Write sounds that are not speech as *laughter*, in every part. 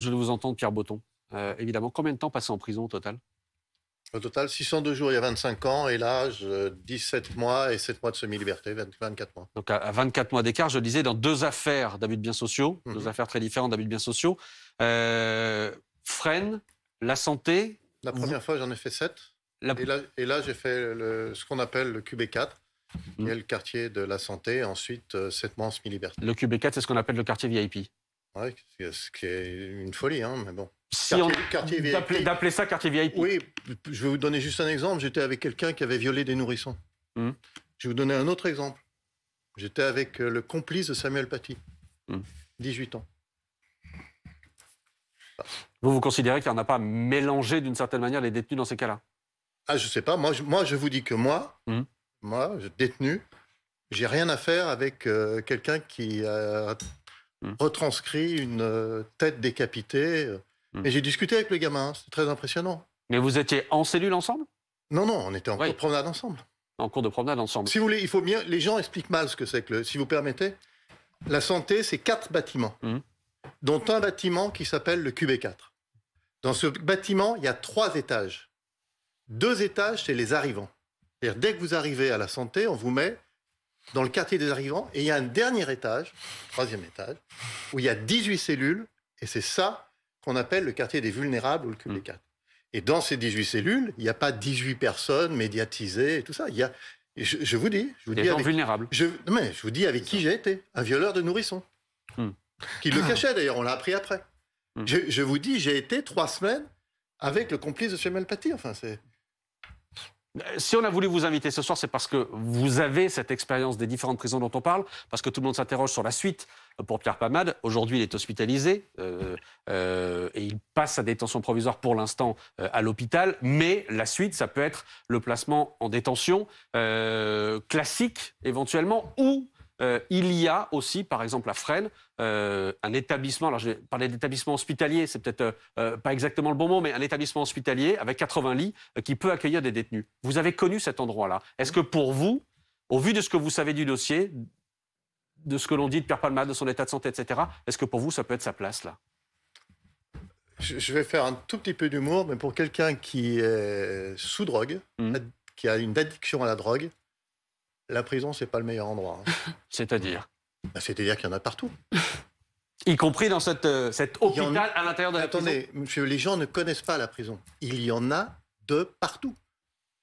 Je vais vous entendre, Pierre Botton. Euh, évidemment, combien de temps passé en prison au total Au total, 602 jours il y a 25 ans, et l'âge 17 mois et 7 mois de semi-liberté, 24 mois. Donc à 24 mois d'écart, je le disais, dans deux affaires d'abus de biens sociaux, mhm. deux affaires très différentes d'abus de biens sociaux. Euh, freine, la santé. La première fois, j'en ai fait 7. Et là, j'ai fait ce qu'on appelle le QB4. qui est le quartier de la santé, ensuite 7 euh, mois en semi-liberté. Le QB4, c'est ce qu'on appelle le quartier VIP ce qui est une folie, hein, mais bon. Si D'appeler ça quartier VIP. Oui, je vais vous donner juste un exemple. J'étais avec quelqu'un qui avait violé des nourrissons. Hmm. Je vais vous donner un autre exemple. J'étais avec euh, le complice de Samuel Paty, 18 hmm. ans. Vous vous considérez qu'il n'y en a pas mélangé d'une certaine manière les détenus dans ces cas-là Ah, je sais pas. Moi, je, moi, je vous dis que moi, hmm. moi, détenu, j'ai rien à faire avec euh, quelqu'un qui a Hmm. retranscrit une euh, tête décapitée. Euh. Hmm. Et j'ai discuté avec le gamin, c'est très impressionnant. Mais vous étiez en cellule ensemble Non, non, on était en cours de promenade ensemble. En cours de promenade ensemble. Si vous voulez, il faut bien. Les gens expliquent mal ce que c'est que le. Si vous permettez, la santé, c'est quatre bâtiments, hmm. dont un bâtiment qui s'appelle le QB4. Dans ce bâtiment, il y a trois étages. Deux étages, c'est les arrivants. C'est-à-dire, dès que vous arrivez à la santé, on vous met dans le quartier des arrivants, et il y a un dernier étage, troisième étage, où il y a 18 cellules, et c'est ça qu'on appelle le quartier des vulnérables ou le cul mm. des Et dans ces 18 cellules, il n'y a pas 18 personnes médiatisées et tout ça. Il y a, je, vous dis, je vous dis gens avec, vulnérables. Je, mais je vous dis avec qui j'ai été, un violeur de nourrissons. Mm. qui le ah. cachait d'ailleurs, on l'a appris après. Mm. Je, vous dis, j'ai été trois semaines avec le complice de Chemal Paty. Enfin, c'est euh, si on a voulu vous inviter ce soir, c'est parce que vous avez cette expérience des différentes prisons dont on parle, parce que tout le monde s'interroge sur la suite pour Pierre Pamade. Aujourd'hui, il est hospitalisé euh, euh, et il passe sa détention provisoire pour l'instant à l'hôpital. Mais la suite, ça peut être le placement en détention classique éventuellement ou euh, il y a aussi, par exemple, à Fresnes, euh, un établissement, alors je parlais d'établissement hospitalier, c'est peut-être euh, pas exactement le bon mot, mais un établissement hospitalier avec 80 lits qui peut accueillir des détenus. Vous avez connu cet endroit-là. Est-ce que pour vous, au vu de ce que vous savez du dossier, de ce que l'on dit de Pierre Palma, de son état de santé, etc., est-ce que pour vous, ça peut être sa place là je vais faire un tout petit peu d'humour, mais pour quelqu'un qui est sous drogue, mmh. qui a une addiction à la drogue, la prison, c'est pas le meilleur endroit. Hein. *laughs* C'est-à-dire bah, C'est-à-dire qu'il y en a partout. *laughs* y compris dans cet euh, hôpital à l'intérieur de la prison. Attendez, monsieur, les gens ne connaissent pas la prison. Il y en a de partout.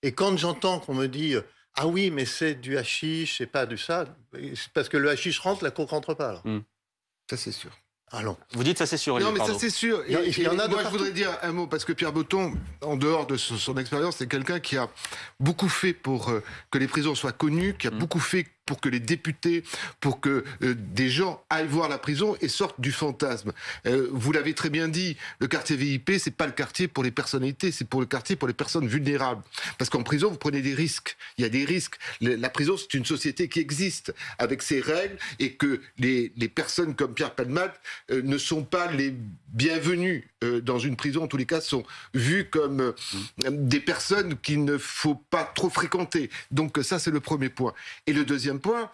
Et quand j'entends qu'on me dit euh, ah oui, mais c'est du hashish, c'est pas du ça, parce que le hashish rentre, la ne rentre pas. Hmm. Ça, c'est sûr. Ah Vous dites ça c'est sûr. Non, mais ça c'est sûr. il y en a moi, je voudrais dire un mot parce que Pierre Botton, en dehors de son, expérience, c'est quelqu'un qui a beaucoup fait pour euh, que les prisons soient connues, qui a mm. beaucoup fait pour que les députés, pour que euh, des gens aillent voir la prison et sortent du fantasme. Euh, vous l'avez très bien dit, le quartier VIP, c'est pas le quartier pour les personnalités, c'est pour le quartier pour les personnes vulnérables. Parce qu'en prison, vous prenez des risques. Il y a des risques. La prison, c'est une société qui existe avec ses règles et que les, les personnes comme Pierre Palmat euh, ne sont pas les bienvenues dans une prison. En tous les cas, sont vues comme des personnes qu'il ne faut pas trop fréquenter. Donc ça, c'est le premier point. Et le deuxième point,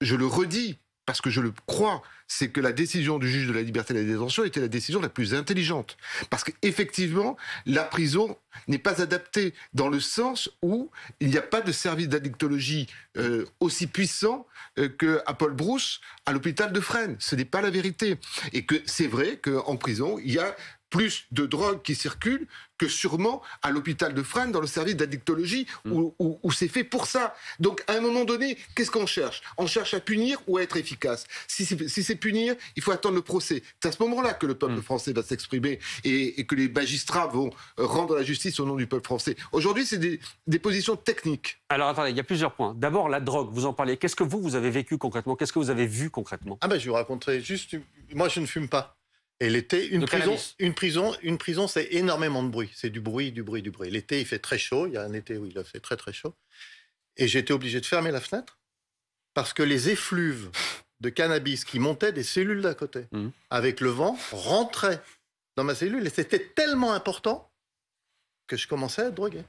je le redis, parce que je le crois, c'est que la décision du juge de la liberté de la détention était la décision la plus intelligente. Parce qu'effectivement, la prison n'est pas adaptée dans le sens où il n'y a pas de service d'addictologie euh, aussi puissant euh, qu'à Paul Brousse à l'hôpital de Fresnes. Ce n'est pas la vérité. Et que c'est vrai qu'en prison, il y a plus de drogues qui circulent que sûrement à l'hôpital de Fresnes dans le service d'addictologie mm. où, c'est fait pour ça. Donc à un moment donné, qu'est-ce qu'on cherche On cherche à punir ou à être efficace. Si c'est punir, il faut attendre le procès. C'est à ce moment-là que le peuple mm. français va s'exprimer et, que les magistrats vont euh, rendre la justice au nom du peuple français. Aujourd'hui, c'est des, positions techniques. Alors attendez, il y a plusieurs points. D'abord, la drogue, vous en parlez. Qu'est-ce que vous, vous avez vécu concrètement Qu'est-ce que vous avez vu concrètement Ah ben je vous raconterai juste... Moi, je ne fume pas. Et l'été, une prison, une prison, une prison, c'est énormément de bruit. C'est du bruit, du bruit, du bruit. L'été, il fait très chaud. Il y a un été où il a fait très très chaud. Et j'étais obligé de fermer la fenêtre parce que les effluves de cannabis qui montaient des cellules d'à côté, mmh. avec le vent, rentraient dans ma cellule. Et c'était tellement important que je commençais à droguer. drogué.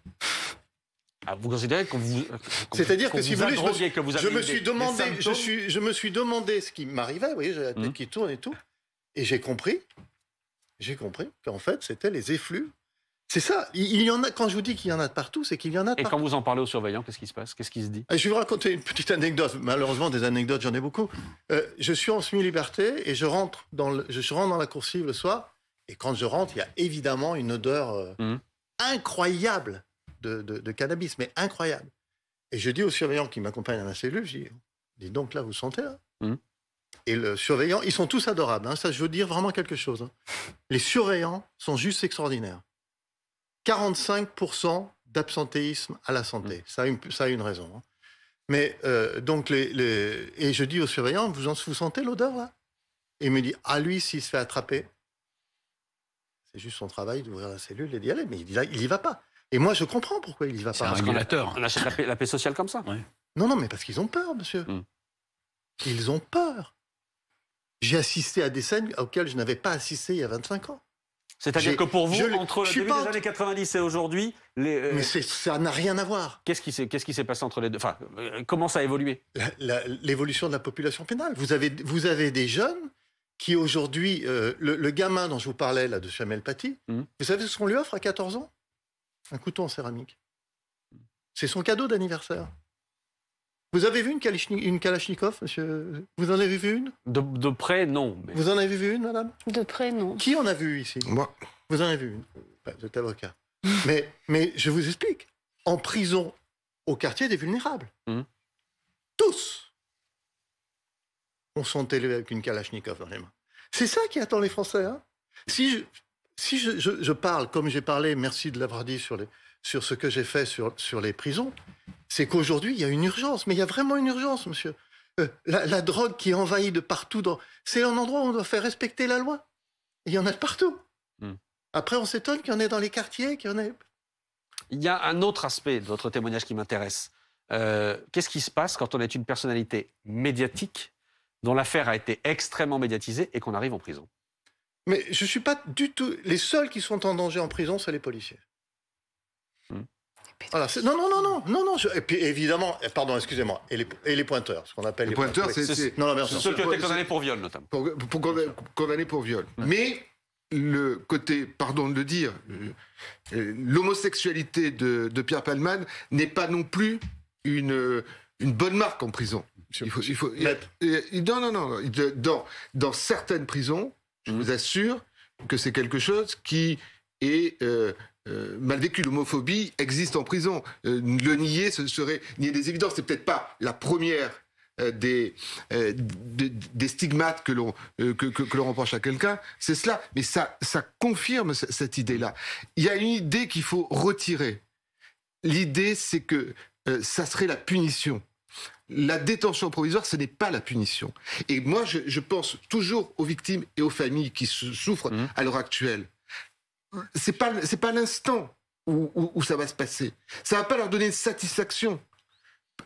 Ah, vous considérez qu'on vous. C'est-à-dire que, si vous voulez, je, me, que vous je me suis demandé, je, suis, je me suis demandé ce qui m'arrivait, vous voyez, la tête mmh. qui tourne et tout. Et j'ai compris, j'ai compris qu'en fait, c'était les effluves. C'est ça. Il y en a, quand je vous dis qu'il y en a de partout, c'est qu'il y en a de Et quand vous en parlez aux surveillants, qu'est-ce qui se passe Qu'est-ce qui se dit ah, Je vais vous raconter une petite anecdote. Malheureusement, des anecdotes, j'en ai beaucoup. Euh, je suis en semi-liberté et je rentre, dans le, je rentre dans la coursive le soir. Et quand je rentre, il y a évidemment une odeur euh, mmh. incroyable de, de, cannabis, mais incroyable. Et je dis au surveillant qui m'accompagne à la cellule, je dis, donc là, vous sentez là mmh et le surveillant, ils sont tous adorables. Hein. ça, je veux dire vraiment quelque chose. Hein. Les surveillants sont juste extraordinaires. 45% d'absentéisme à la santé. Mmh. Ça a une, raison. Hein. Mais euh, donc, et je dis aux surveillants, vous, vous sentez l'odeur là Et il me dit, à ah, lui, s'il se fait attraper, c'est juste son travail d'ouvrir la cellule et d'y aller. Mais il n'y il va pas. Et moi, je comprends pourquoi il n'y va pas. C'est un régulateur. On achète la paix, sociale comme ça. Non, non, mais parce qu'ils ont peur, monsieur. Mmh. Ils ont peur j'ai assisté à des scènes auxquelles je n'avais pas assisté il y a 25 ans. C'est-à-dire que pour vous, entre le début des années 90 et aujourd'hui... Les, euh, Mais ça n'a rien à voir. Qu'est-ce qui s'est passé entre les deux Enfin, euh, comment ça a évolué L'évolution de la population pénale. Vous avez, vous avez des jeunes qui aujourd'hui... Euh, le, gamin dont je vous parlais, là, de Chamel Paty, hmm. vous savez ce qu'on lui offre à 14 ans Un couteau en céramique. C'est son cadeau d'anniversaire. Vous avez vu une, Kalachnikov, une Kalachnikov, monsieur Vous en avez vu une de, près, non. Mais... Vous en avez vu une, madame De près, non. Qui en a vu ici Moi. Vous en avez vu une Vous êtes avocat. *laughs* mais, mais je vous explique. En prison, au quartier des vulnérables. Hmm. Tous on élevés avec une Kalachnikov dans les C'est ça qui attend les Français. Hein? si je, si parle comme j'ai parlé, merci de l'avoir dit sur, les, sur ce que j'ai fait sur, sur les prisons, c'est qu'aujourd'hui, il y a une urgence, mais il y a vraiment une urgence, monsieur. Euh, la, drogue qui envahit de partout, c'est un endroit où on doit faire respecter la loi. Il y en a de partout. Hmm. Après, on s'étonne qu'il y en ait dans les quartiers, qu'il y en ait... Il y a un autre aspect de votre témoignage qui m'intéresse. Euh, qu'est-ce qui se passe quand on est une personnalité médiatique dont l'affaire a été extrêmement médiatisée et qu'on arrive en prison Mais je ne suis pas du tout... Les seuls qui sont en danger en prison, c'est les policiers. Ah, non, non, non, non, non, non. Et puis évidemment, eh, pardon, excusez-moi, et les, pointeurs, ce qu'on appelle les, pointeurs. c'est ceux qui ont été condamnés pour viol, notamment. condamnés pour viol. Mais le côté, pardon de le dire, euh, l'homosexualité de, Pierre Palman n'est pas non plus une, une bonne marque en prison. Il faut, il faut, non, non, non. Dans, dans certaines prisons, je mhm. vous assure que c'est quelque chose qui est euh, euh, mal vécu. L'homophobie existe en prison. Euh, le nier, ce serait nier des évidences. C'est peut-être pas la première euh, des, stigmates que l'on que, que, reproche à quelqu'un. C'est cela. Mais ça, confirme cette idée-là. Il y a une idée qu'il faut retirer. L'idée, c'est que ça serait la punition. La détention provisoire, ce n'est pas la punition. Et moi, je, pense toujours aux victimes et aux familles qui souffrent mmh. à l'heure actuelle c'est pas c'est pas l'instant où, où, ça va se passer. Ça va pas leur donner une satisfaction.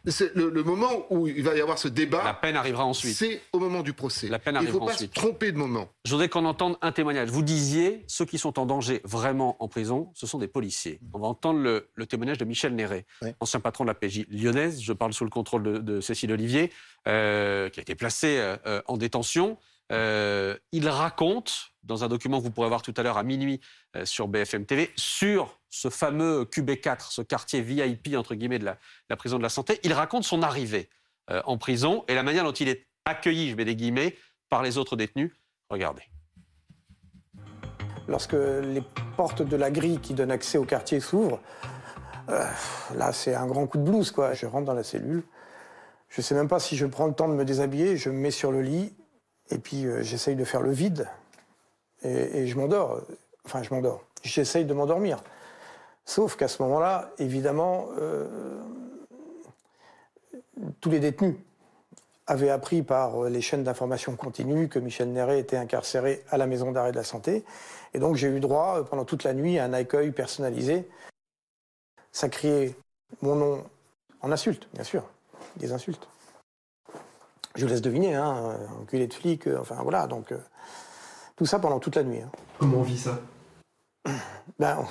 Le, le, moment où il va y avoir ce débat. La peine arrivera ensuite. C'est au moment du procès. La peine arrivera Il faut pas se tromper de moment. Je voudrais qu'on entende un témoignage. Vous disiez, ceux qui sont en danger vraiment en prison, ce sont des policiers. Mm. On va entendre le, témoignage de Michel Néré, ancien patron de la PJ lyonnaise. Je parle sous le contrôle de, Cécile Olivier, euh, qui a été placée euh, euh, en détention. Euh, il raconte, dans un document que vous pourrez voir tout à l'heure à minuit euh, sur BFM TV, sur ce fameux QB4, ce quartier VIP, entre guillemets, de la, prison de la santé, il raconte son arrivée euh, en prison et la manière dont il est accueilli, je mets des guillemets, par les autres détenus. Regardez. Lorsque les portes de la grille qui donne accès au quartier s'ouvrent, là, c'est un grand coup de blouse, quoi. Je rentre dans la cellule. Je ne sais même pas si je prends le temps de me déshabiller. Je me mets sur le lit et puis euh, j'essaye de faire le vide et, je m'endors. Enfin, je m'endors. J'essaye de m'endormir. Sauf qu'à ce moment-là, évidemment, euh, tous les détenus avaient appris par euh, les chaînes d'information continue que Michel Néret était incarcéré à la maison d'arrêt de la santé. Et donc j'ai eu droit pendant toute la nuit à un accueil personnalisé. Ça criait mon nom en insultes, bien sûr, des insultes. Je laisse deviner, hein, un enculé de flic, euh, enfin voilà, donc euh, tout ça pendant toute la nuit. Hein. Comment on vit ça Ben,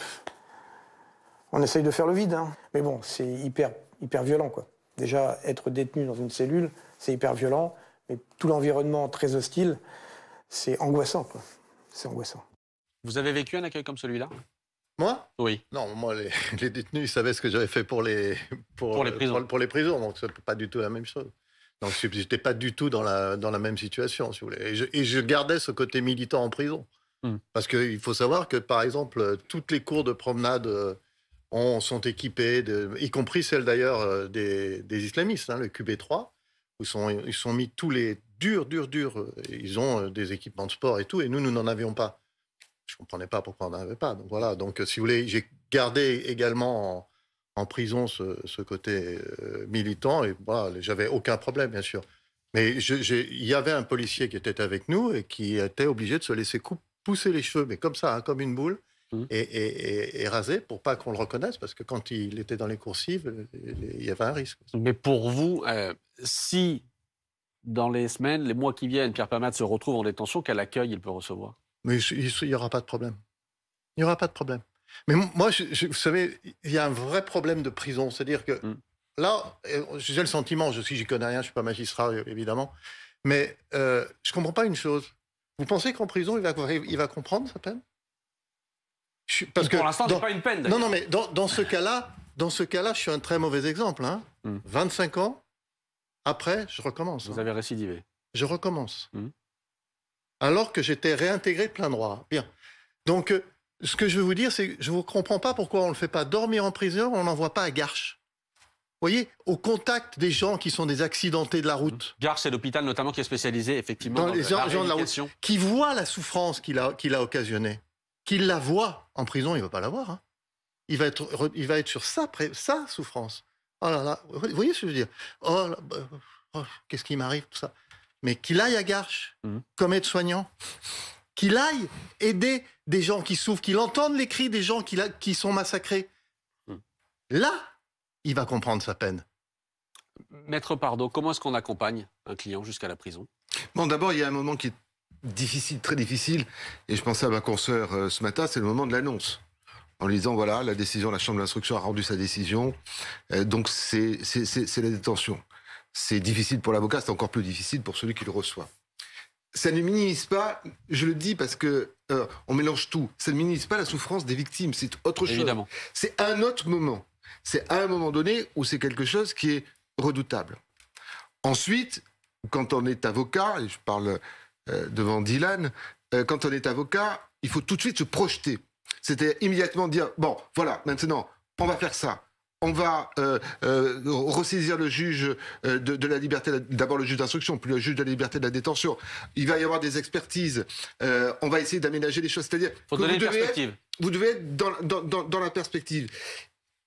on, essaye de faire le vide, hein. mais bon, c'est hyper, hyper violent, quoi. Déjà, être détenu dans une cellule, c'est hyper violent, mais tout l'environnement très hostile, c'est angoissant, quoi. C'est angoissant. Vous avez vécu un accueil comme celui-là moi Oui. Non, moi, *laughs* les, détenus, ils savaient ce que j'avais fait pour les, pour, les prisons. pour les prisons, donc c'est pas du tout la même chose. Donc je n'étais pas du tout dans la, dans la même situation, si vous voulez. Et je, gardais ce côté militant en prison. Hmm. Parce qu'il faut savoir que, par exemple, toutes les cours de promenade euh, sont équipées, de, y compris celles d'ailleurs euh, des, des, islamistes, hein, le QB3, où sont, ils sont mis tous les durs, durs, durs. Euh, ils ont des équipements de sport et tout, et nous, nous n'en avions pas. Je ne comprenais pas pourquoi on n'en avait pas. Donc voilà, donc si vous voulez, j'ai gardé également en prison ce, côté euh, militant et j'avais aucun problème, bien sûr. Mais il y avait un policier qui était avec nous et qui était obligé de se laisser pousser les cheveux, mais comme ça, hein, comme une boule, mmh. et, raser pour pas qu'on le reconnaisse, parce que quand il était dans les coursives, euh, il y avait un risque. Mais pour vous, euh, si dans les semaines, les mois qui viennent, Pierre Pamat se retrouve en détention, quel accueil il peut recevoir Mais il n'y aura pas de problème. Il n'y aura pas de problème. Mais moi, vous savez, il y a un vrai problème de prison. C'est-à-dire que mm. là, euh, j'ai le sentiment, je suis, j'y connais rien, je suis pas magistrat, euh, évidemment, mais euh, je comprends pas une chose. Vous pensez qu'en prison, il va, il va comprendre sa peine parce que Pour l'instant, ce n'est pas une peine. Non, non, mais dans, ce cas-là, dans ce cas-là, je suis un très mauvais exemple. 25 hein. mm. ans, après, je recommence. Vous hein. avez récidivé. Je recommence. Mm. Alors que j'étais réintégré plein droit. Bien. Donc, euh, ce que je veux vous dire, c'est que je ne comprends pas pourquoi on ne le fait pas dormir en prison, on l'envoie pas à Garches. Vous voyez, au contact des gens qui sont des accidentés de la route. Mmh. Garches, c'est l'hôpital notamment qui est spécialisé effectivement dans, les gens, de la route, qui voit la souffrance qu'il a, a occasionnée, qu'il la voit en prison, il ne va pas la voir. Hein. Il, va être, il va être sur sa, sa souffrance. Oh là là, vous voyez ce que je veux dire oh, bah, oh, qu'est-ce qui m'arrive, tout ça. Mais qu'il aille à Garches, mmh. comme aide-soignant, qu'il aille aider des gens qui souffrent, qu'il entende les cris des gens qui, sont massacrés. Hmm. Là, il va comprendre sa peine. Maître Pardo, comment est-ce qu'on accompagne un client jusqu'à la prison Bon, d'abord, il y a un moment qui est difficile, très difficile, et je pensais à ma consoeur euh, ce matin, c'est le moment de l'annonce. En lui disant, voilà, la décision, la chambre d'instruction a rendu sa décision, euh, donc c'est la détention. C'est difficile pour l'avocat, c'est encore plus difficile pour celui qui le reçoit ça ne minimise pas, je le dis parce que euh, on mélange tout, ça ne minimise pas la souffrance des victimes, c'est autre chose. C'est un autre moment. C'est à un moment donné où c'est quelque chose qui est redoutable. Ensuite, quand on est avocat, et je parle euh, devant Dylan, euh, quand on est avocat, il faut tout de suite se projeter. C'était immédiatement dire, bon, voilà, maintenant, on va faire ça on va euh, euh, ressaisir le juge euh, de, la liberté, d'abord le juge d'instruction, puis le juge de la liberté de la détention. Il va y avoir des expertises. on va essayer d'aménager les choses. C'est-à-dire vous devez, dans, la perspective.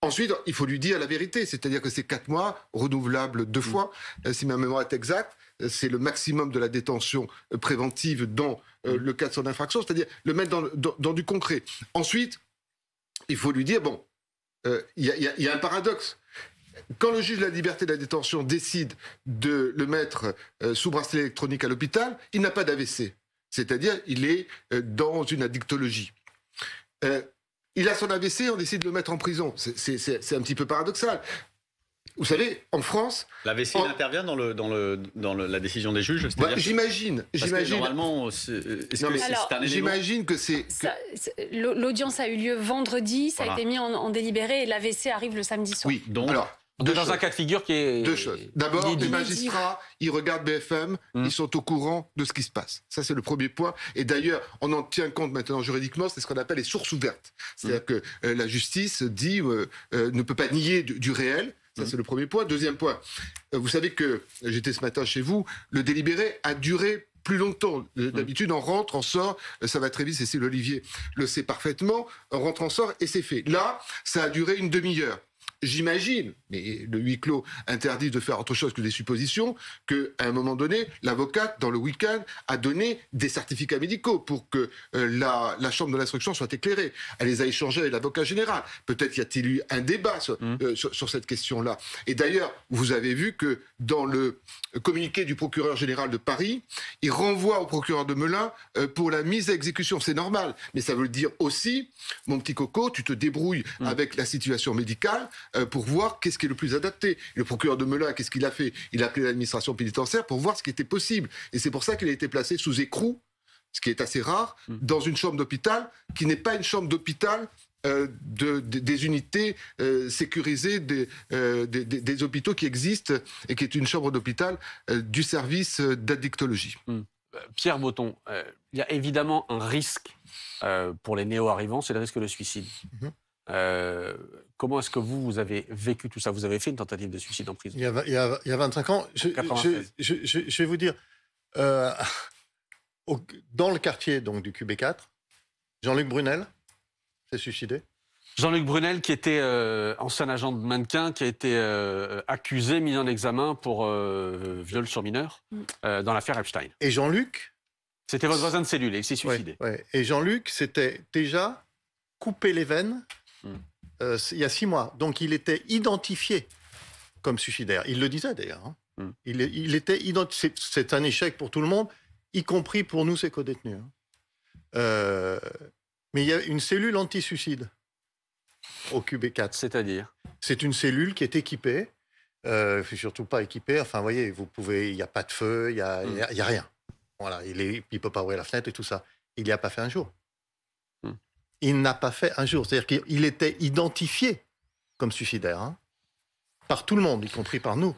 Ensuite, il faut lui dire la vérité, c'est-à-dire que ces quatre mois, renouvelables deux mm. fois, si ma mémoire est exacte. C'est le maximum de la détention préventive dans mm. le cas de son infraction, c'est-à-dire le mettre dans, du concret. Ensuite, il faut lui dire bon, il euh, y, a un paradoxe. Quand le juge de la liberté de la détention décide de le mettre euh, sous bracelet électronique à l'hôpital, il n'a pas d'AVC. C'est-à-dire, il est euh, dans une addictologie. il a son AVC, on décide de le mettre en prison. C'est un petit peu paradoxal. Vous savez, en France, la intervient dans le dans le dans la décision des juges. Bah, j'imagine, j'imagine. Normalement, euh, j'imagine que c'est l'audience a eu lieu vendredi, ça a été mis en, délibéré et l'AVC arrive le samedi soir. Oui, donc dans un cas de figure qui est. Deux choses. D'abord, les magistrats, ils regardent BFM, hmm. ils sont au courant de ce qui se passe. Ça, c'est le premier point. Et d'ailleurs, on en tient compte maintenant juridiquement, c'est ce qu'on appelle les sources ouvertes. C'est-à-dire hmm. que euh, la justice dit, euh, ne peut pas nier du réel, ça, mmh. c'est le premier point. Deuxième point, euh, vous savez que j'étais ce matin chez vous, le délibéré a duré plus longtemps. Euh, mmh. D'habitude, on rentre, on sort, euh, ça va très vite, si l'olivier. le sait parfaitement, on rentre, on sort et c'est fait. Là, ça a duré une demi-heure j'imagine, mais le huis clos interdit de faire autre chose que des suppositions, qu'à un moment donné, l'avocate, dans le week-end, a donné des certificats médicaux pour que euh, la, chambre de l'instruction soit éclairée. Elle les a échangés avec l'avocat général. Peut-être y a-t-il eu un débat mmh. euh, sur, cette question-là. Et d'ailleurs, vous avez vu que dans le communiqué du procureur général de Paris, il renvoie au procureur de Melun euh, pour la mise à exécution. C'est normal, mais ça veut dire aussi, mon petit coco, tu te débrouilles mmh. avec la situation médicale, euh, pour voir qu'est-ce qui est le plus adapté. Le procureur de Melun, qu'est-ce qu'il a fait Il a appelé l'administration pénitentiaire pour voir ce qui était possible. Et c'est pour ça qu'il a été placé sous écrou, ce qui est assez rare, hmm. dans une chambre d'hôpital qui n'est pas une chambre d'hôpital euh, des unités euh, sécurisées des, hôpitaux qui existent et qui est une chambre d'hôpital du service d'addictologie. Hmm. Pierre Botton, il y a évidemment un risque pour les néo-arrivants, c'est le risque de suicide. Mhm. Comment est-ce que vous, vous avez vécu tout ça Vous avez fait une tentative de suicide en prison Il y a, 25 ans. Je, vais vous dire, euh, *laughs* dans le quartier donc, du QB4, Jean-Luc Brunel s'est suicidé. Jean-Luc Brunel, qui était euh, ancien agent de mannequin, qui a été euh, accusé, mis en examen pour viol sur mineur mm. dans l'affaire Epstein. Et Jean-Luc C'était votre voisin de cellule, il s'est suicidé. Et Jean-Luc, s'était déjà coupé les veines euh, il y a six mois. Donc il était identifié comme suicidaire. Il le disait d'ailleurs. Hein. Hmm. Il, était C'est un échec pour tout le monde, y compris pour nous, ces codétenus. Hein. Euh, mais il y a une cellule anti-suicide au QB4. C'est-à-dire C'est une cellule qui est équipée. Euh, surtout pas équipée. Enfin, vous voyez, vous pouvez. Il n'y a pas de feu, il n'y hmm. a, rien. Voilà, il ne peut pas ouvrir la fenêtre et tout ça. Il n'y a pas fait un jour il n'a pas fait un jour. C'est-à-dire qu'il était identifié comme suicidaire, hein. par tout le monde, y compris par nous.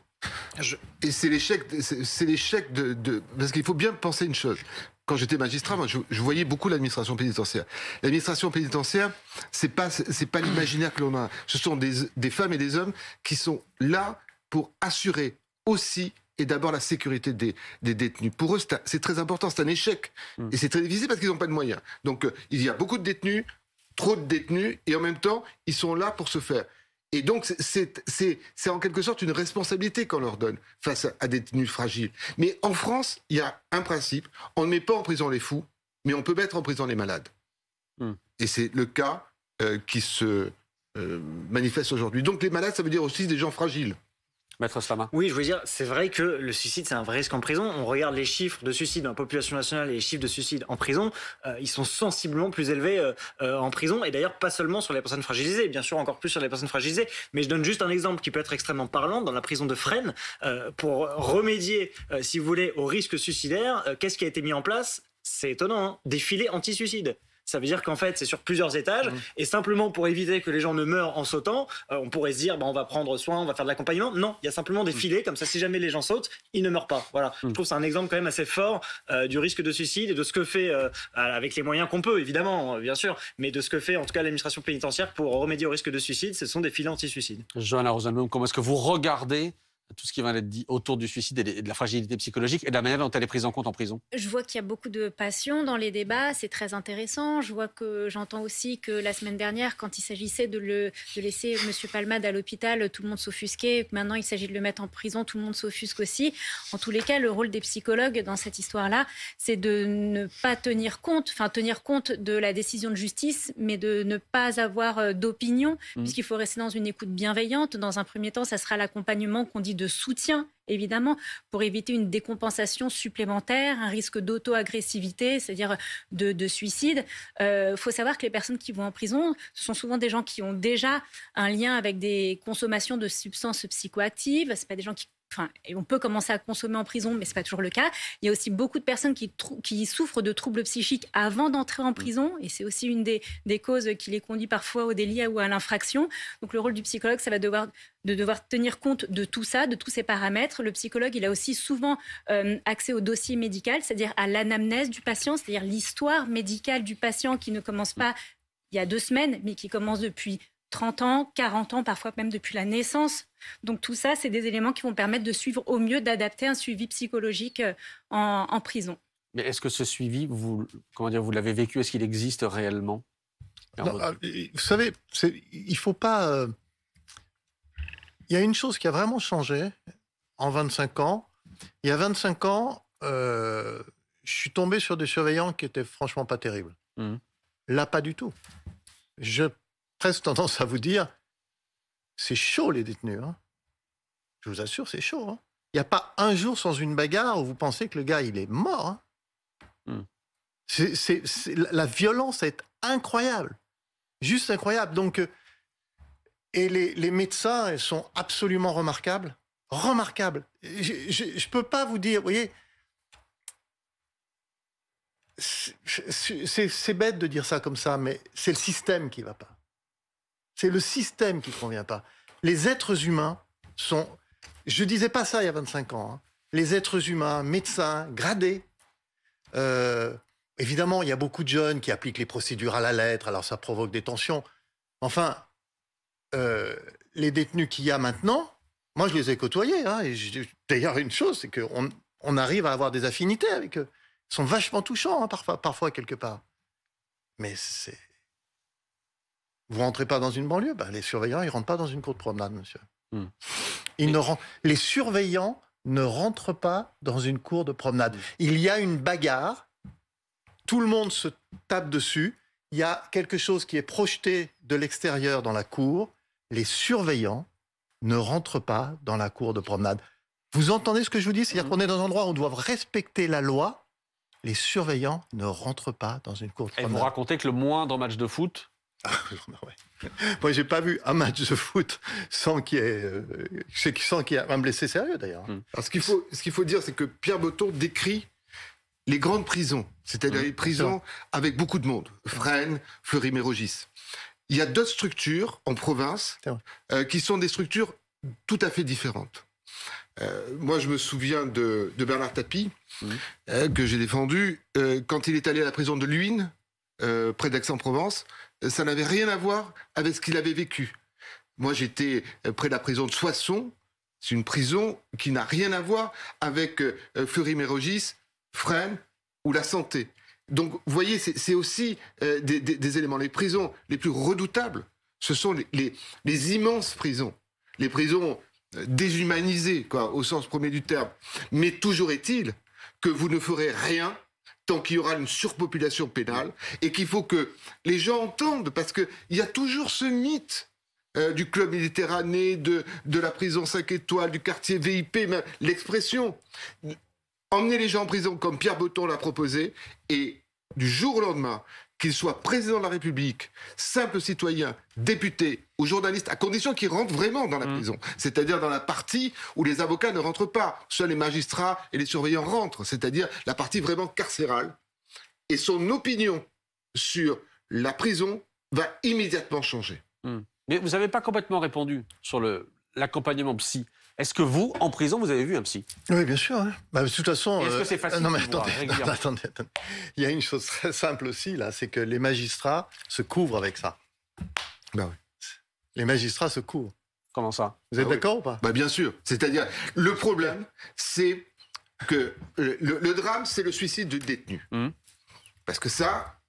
Et c'est l'échec, c'est l'échec de, Parce qu'il faut bien penser une chose. Quand j'étais magistrat, moi, je, voyais beaucoup l'administration pénitentiaire. L'administration pénitentiaire, c'est pas, c'est pas l'imaginaire que l'on a. Ce sont des, des femmes et des hommes qui sont là pour assurer aussi et d'abord la sécurité des, détenus. Pour eux, c'est très important, c'est un échec. Mm. Et c'est très difficile parce qu'ils n'ont pas de moyens. Donc euh, il y a beaucoup de détenus, trop de détenus, et en même temps, ils sont là pour se faire. Et donc, c'est en quelque sorte une responsabilité qu'on leur donne face à, des détenus fragiles. Mais en France, il y a un principe, on ne met pas en prison les fous, mais on peut mettre en prison les malades. Mm. Et c'est le cas euh, qui se euh, manifeste aujourd'hui. Donc les malades, ça veut dire aussi des gens fragiles. Oui, je voulais dire, c'est vrai que le suicide, c'est un vrai risque en prison. On regarde les chiffres de suicide dans hein, la population nationale et les chiffres de suicide en prison. Euh, ils sont sensiblement plus élevés euh, euh, en prison. Et d'ailleurs, pas seulement sur les personnes fragilisées, bien sûr, encore plus sur les personnes fragilisées. Mais je donne juste un exemple qui peut être extrêmement parlant. Dans la prison de Fresnes, pour remédier, si vous voulez, au risque suicidaire, qu'est-ce qui a été mis en place C'est étonnant, hein, des filets anti-suicide. Ça veut dire qu'en fait, c'est sur plusieurs étages. Mmh. Et simplement pour éviter que les gens ne meurent en sautant, euh, on pourrait se dire, bah, on va prendre soin, on va faire de l'accompagnement. Non, il y a simplement des mmh. filets. Comme ça, si jamais les gens sautent, ils ne meurent pas. Voilà. Je mmh. trouve c'est un exemple quand même assez fort euh, du risque de suicide et de ce que fait, euh, avec les moyens qu'on peut, évidemment, bien sûr, mais de ce que fait en tout cas l'administration pénitentiaire pour remédier au risque de suicide. Ce sont des filets anti-suicide. Johanna Rosenblum, comment est-ce que vous regardez tout ce qui va être dit autour du suicide et de la fragilité psychologique et de la manière dont elle est prise en compte en prison Je vois qu'il y a beaucoup de passion dans les débats, c'est très intéressant. Je vois que j'entends aussi que la semaine dernière, quand il s'agissait de, laisser M. Palmade à l'hôpital, tout le monde s'offusquait. Maintenant, il s'agit de le mettre en prison, tout le monde s'offusque aussi. En tous les cas, le rôle des psychologues dans cette histoire-là, c'est de ne pas tenir compte, enfin tenir compte de la décision de justice, mais de ne pas avoir euh, d'opinion, mmh. puisqu'il faut rester dans une écoute bienveillante. Dans un premier temps, ça sera l'accompagnement qu'on dit de soutien évidemment, pour éviter une décompensation supplémentaire, un risque d'auto-agressivité, c'est-à-dire de, suicide. Il euh, faut savoir que les personnes qui vont en prison, ce sont souvent des gens qui ont déjà un lien avec des consommations de substances psychoactives. Ce pas des gens qui on peut commencer à consommer en prison, mais ce n'est pas toujours le cas. Il y a aussi beaucoup de personnes qui, souffrent de troubles psychiques avant d'entrer en mm. prison, et c'est aussi une des, causes qui les conduit parfois au délit ou à l'infraction. Donc le rôle du psychologue, ça va devoir de devoir tenir compte de tout ça, de tous ces paramètres. Le psychologue, il a aussi souvent euh, accès au dossier médical, c'est-à-dire à, à l'anamnèse du patient, c'est-à-dire l'histoire médicale du patient qui ne commence mm. pas il y a deux semaines, mais qui commence depuis 30 ans, 40 ans, parfois même depuis la naissance. Donc tout ça, c'est des éléments qui vont permettre de suivre au mieux, d'adapter un suivi psychologique euh, en, prison. Mais est-ce que ce suivi, vous, comment dire, vous l'avez vécu Est-ce qu'il existe réellement euh, Vous savez, il faut pas. Euh, il y a une chose qui a vraiment changé en 25 ans. Il y a 25 ans, je suis tombé sur des surveillants qui étaient franchement pas terribles. Mmh. Là, pas du tout. Je presque tendance à vous dire, c'est chaud les détenus. Hein. Je vous assure, c'est chaud. Hein. Il n'y a pas un jour sans une bagarre où vous pensez que le gars, il est mort. Hein. Hmm. la violence est incroyable. Juste incroyable. Donc, euh, et les, médecins, ils sont absolument remarquables. Remarquables. Je ne peux pas vous dire, vous voyez, c'est bête de dire ça comme ça, mais c'est le système qui va pas. C'est le système qui ne convient pas. Les êtres humains sont... Je ne disais pas ça il y a 25 ans. Hein. Les êtres humains, médecins, gradés. Euh, évidemment, il y a beaucoup de jeunes qui appliquent les procédures à la lettre, alors ça provoque des tensions. Enfin, euh, les détenus qu'il y a maintenant, moi je les ai côtoyés. Hein, d'ailleurs, une chose, c'est qu'on on arrive à avoir des affinités avec eux. Ils sont vachement touchants, hein, parfois, parfois, quelque part. Mais c'est vous rentrez pas dans une banlieue ben, Les surveillants, ils rentrent pas dans une cour de promenade, monsieur. Hmm. ne Les surveillants ne rentrent pas dans une cour de promenade. Hmm. Il y a une bagarre, tout le monde se tape dessus, il y a quelque chose qui est projeté de l'extérieur dans la cour, les surveillants ne rentrent pas dans la cour de promenade. Vous entendez ce que je vous dis C'est-à-dire hmm. qu'on est dans un endroit où on doit respecter la loi, les surveillants ne rentrent pas dans une cour de promenade. Et vous racontez que le moindre match de foot moi, ah, *laughs* Moi, j'ai pas vu un match de foot sans qu'il y ait, euh, sans qu'il y ait un blessé sérieux d'ailleurs. Hmm. ce qu'il faut, ce qu'il faut dire, c'est que Pierre Botton décrit les grandes prisons, c'est-à-dire hmm, les prisons avec beaucoup de monde, Fresnes, Fleury-Mérogis. Il y a d'autres structures en province euh, qui sont des structures tout à fait différentes. Euh, moi, je me souviens de, Bernard Tapie, hmm. que j'ai défendu, quand il est allé à la prison de Luynes, près d'Aix-en-Provence. Euh, ça n'avait rien à voir avec ce qu'il avait vécu. Moi, j'étais euh, près de la prison de Soissons. C'est une prison qui n'a rien à voir avec euh, Fleury-Mérogis, Fresnes ou la santé. Donc, vous voyez, c'est aussi des, éléments. Les prisons les plus redoutables, ce sont les, immenses prisons, les prisons déshumanisées, quoi, au sens premier du terme. Mais toujours est-il que vous ne ferez rien tant qu'il y aura une surpopulation pénale et qu'il faut que les gens entendent, parce qu'il y a toujours ce mythe euh, du club méditerranéen, de, la prison 5 étoiles, du quartier VIP, l'expression. Emmener les gens en prison comme Pierre Botton l'a proposé et du jour au lendemain, qu'il soit président de la République, simple citoyen, député ou journaliste, à condition qu'il rentre vraiment dans la mm. prison, c'est-à-dire dans la partie où les avocats ne rentrent pas, seuls les magistrats et les surveillants rentrent, c'est-à-dire la partie vraiment carcérale. Et son opinion sur la prison va immédiatement changer. Mm. Mais vous n'avez pas complètement répondu sur l'accompagnement psy. Est-ce que vous, en prison, vous avez vu un psy Oui, bien sûr. Hein. Bah, de toute façon. Est-ce que c'est euh, facile non, mais *laughs* attendez, attendez, Il y a une chose très simple aussi, là, c'est que les magistrats se couvrent avec ça. Ben oui. Les magistrats se couvrent. Comment ça Vous êtes ah d'accord ou pas bah, Bien sûr. C'est-à-dire, le problème, c'est que euh, le, drame, c'est le suicide du détenu. Hum. Parce que ça,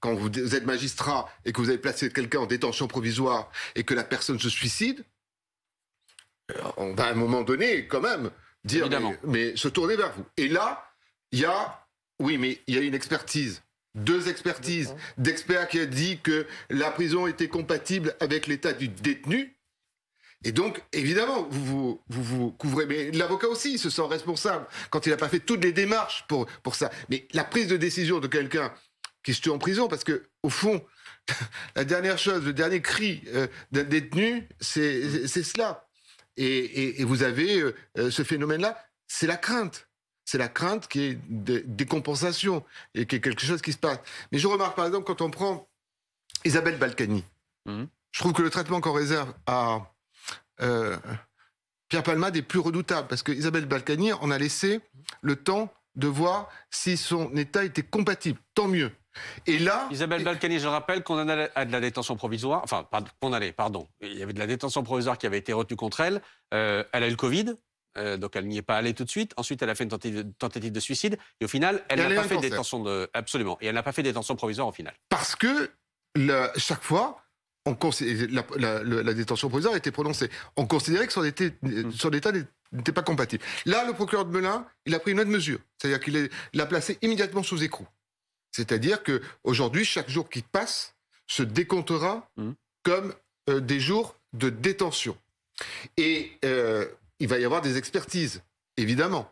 quand vous êtes magistrat et que vous avez placé quelqu'un en détention provisoire et que la personne se suicide, euh, on va à un moment donné, quand même, dire mais, se tourner vers vous. Et là, il y a, oui, mais il y a une expertise. Deux expertises d'experts qui a dit que la prison était compatible avec l'état du détenu. Et donc, évidemment, vous vous, vous, couvrez. Mais l'avocat aussi se sent responsable quand il n'a pas fait toutes les démarches pour, pour ça. Mais la prise de décision de quelqu'un qui se tue en prison, parce que, au fond, *laughs* la dernière chose, le dernier cri euh, d'un détenu, c'est cela. Et, vous avez euh, euh, ce phénomène-là, c'est la crainte. C'est la crainte qui est des compensations et qui est quelque chose qui se passe. Mais je remarque par exemple quand on prend Isabelle Balkany, mmh. je trouve que le traitement qu'on réserve à euh, Pierre Palmade est plus redoutable parce que Isabelle Balkany, on a laissé le temps de voir si son état était compatible. Tant mieux. Et là. Isabelle Balkany, je le rappelle, condamnée à de la détention provisoire. Enfin, condamnée, pardon. Il y avait de la détention provisoire qui avait été retenue contre elle. Euh, elle a eu le Covid. Euh, donc elle n'y est pas allée tout de suite. Ensuite, elle a fait une tentative, de suicide. Et au final, elle, n'a pas fait détention de. Absolument. Et elle n'a pas fait détention provisoire au final. Parce que chaque fois, on la, détention provisoire était prononcée. On considérait que son, mm. état n'était pas compatible. Là, le procureur de Melun, il a pris une autre mesure. C'est-à-dire qu'il l'a placée immédiatement sous écrou. C'est-à-dire que aujourd'hui, chaque jour qui passe se décomptera mmh. comme euh, des jours de détention. Et euh, il va y avoir des expertises, évidemment,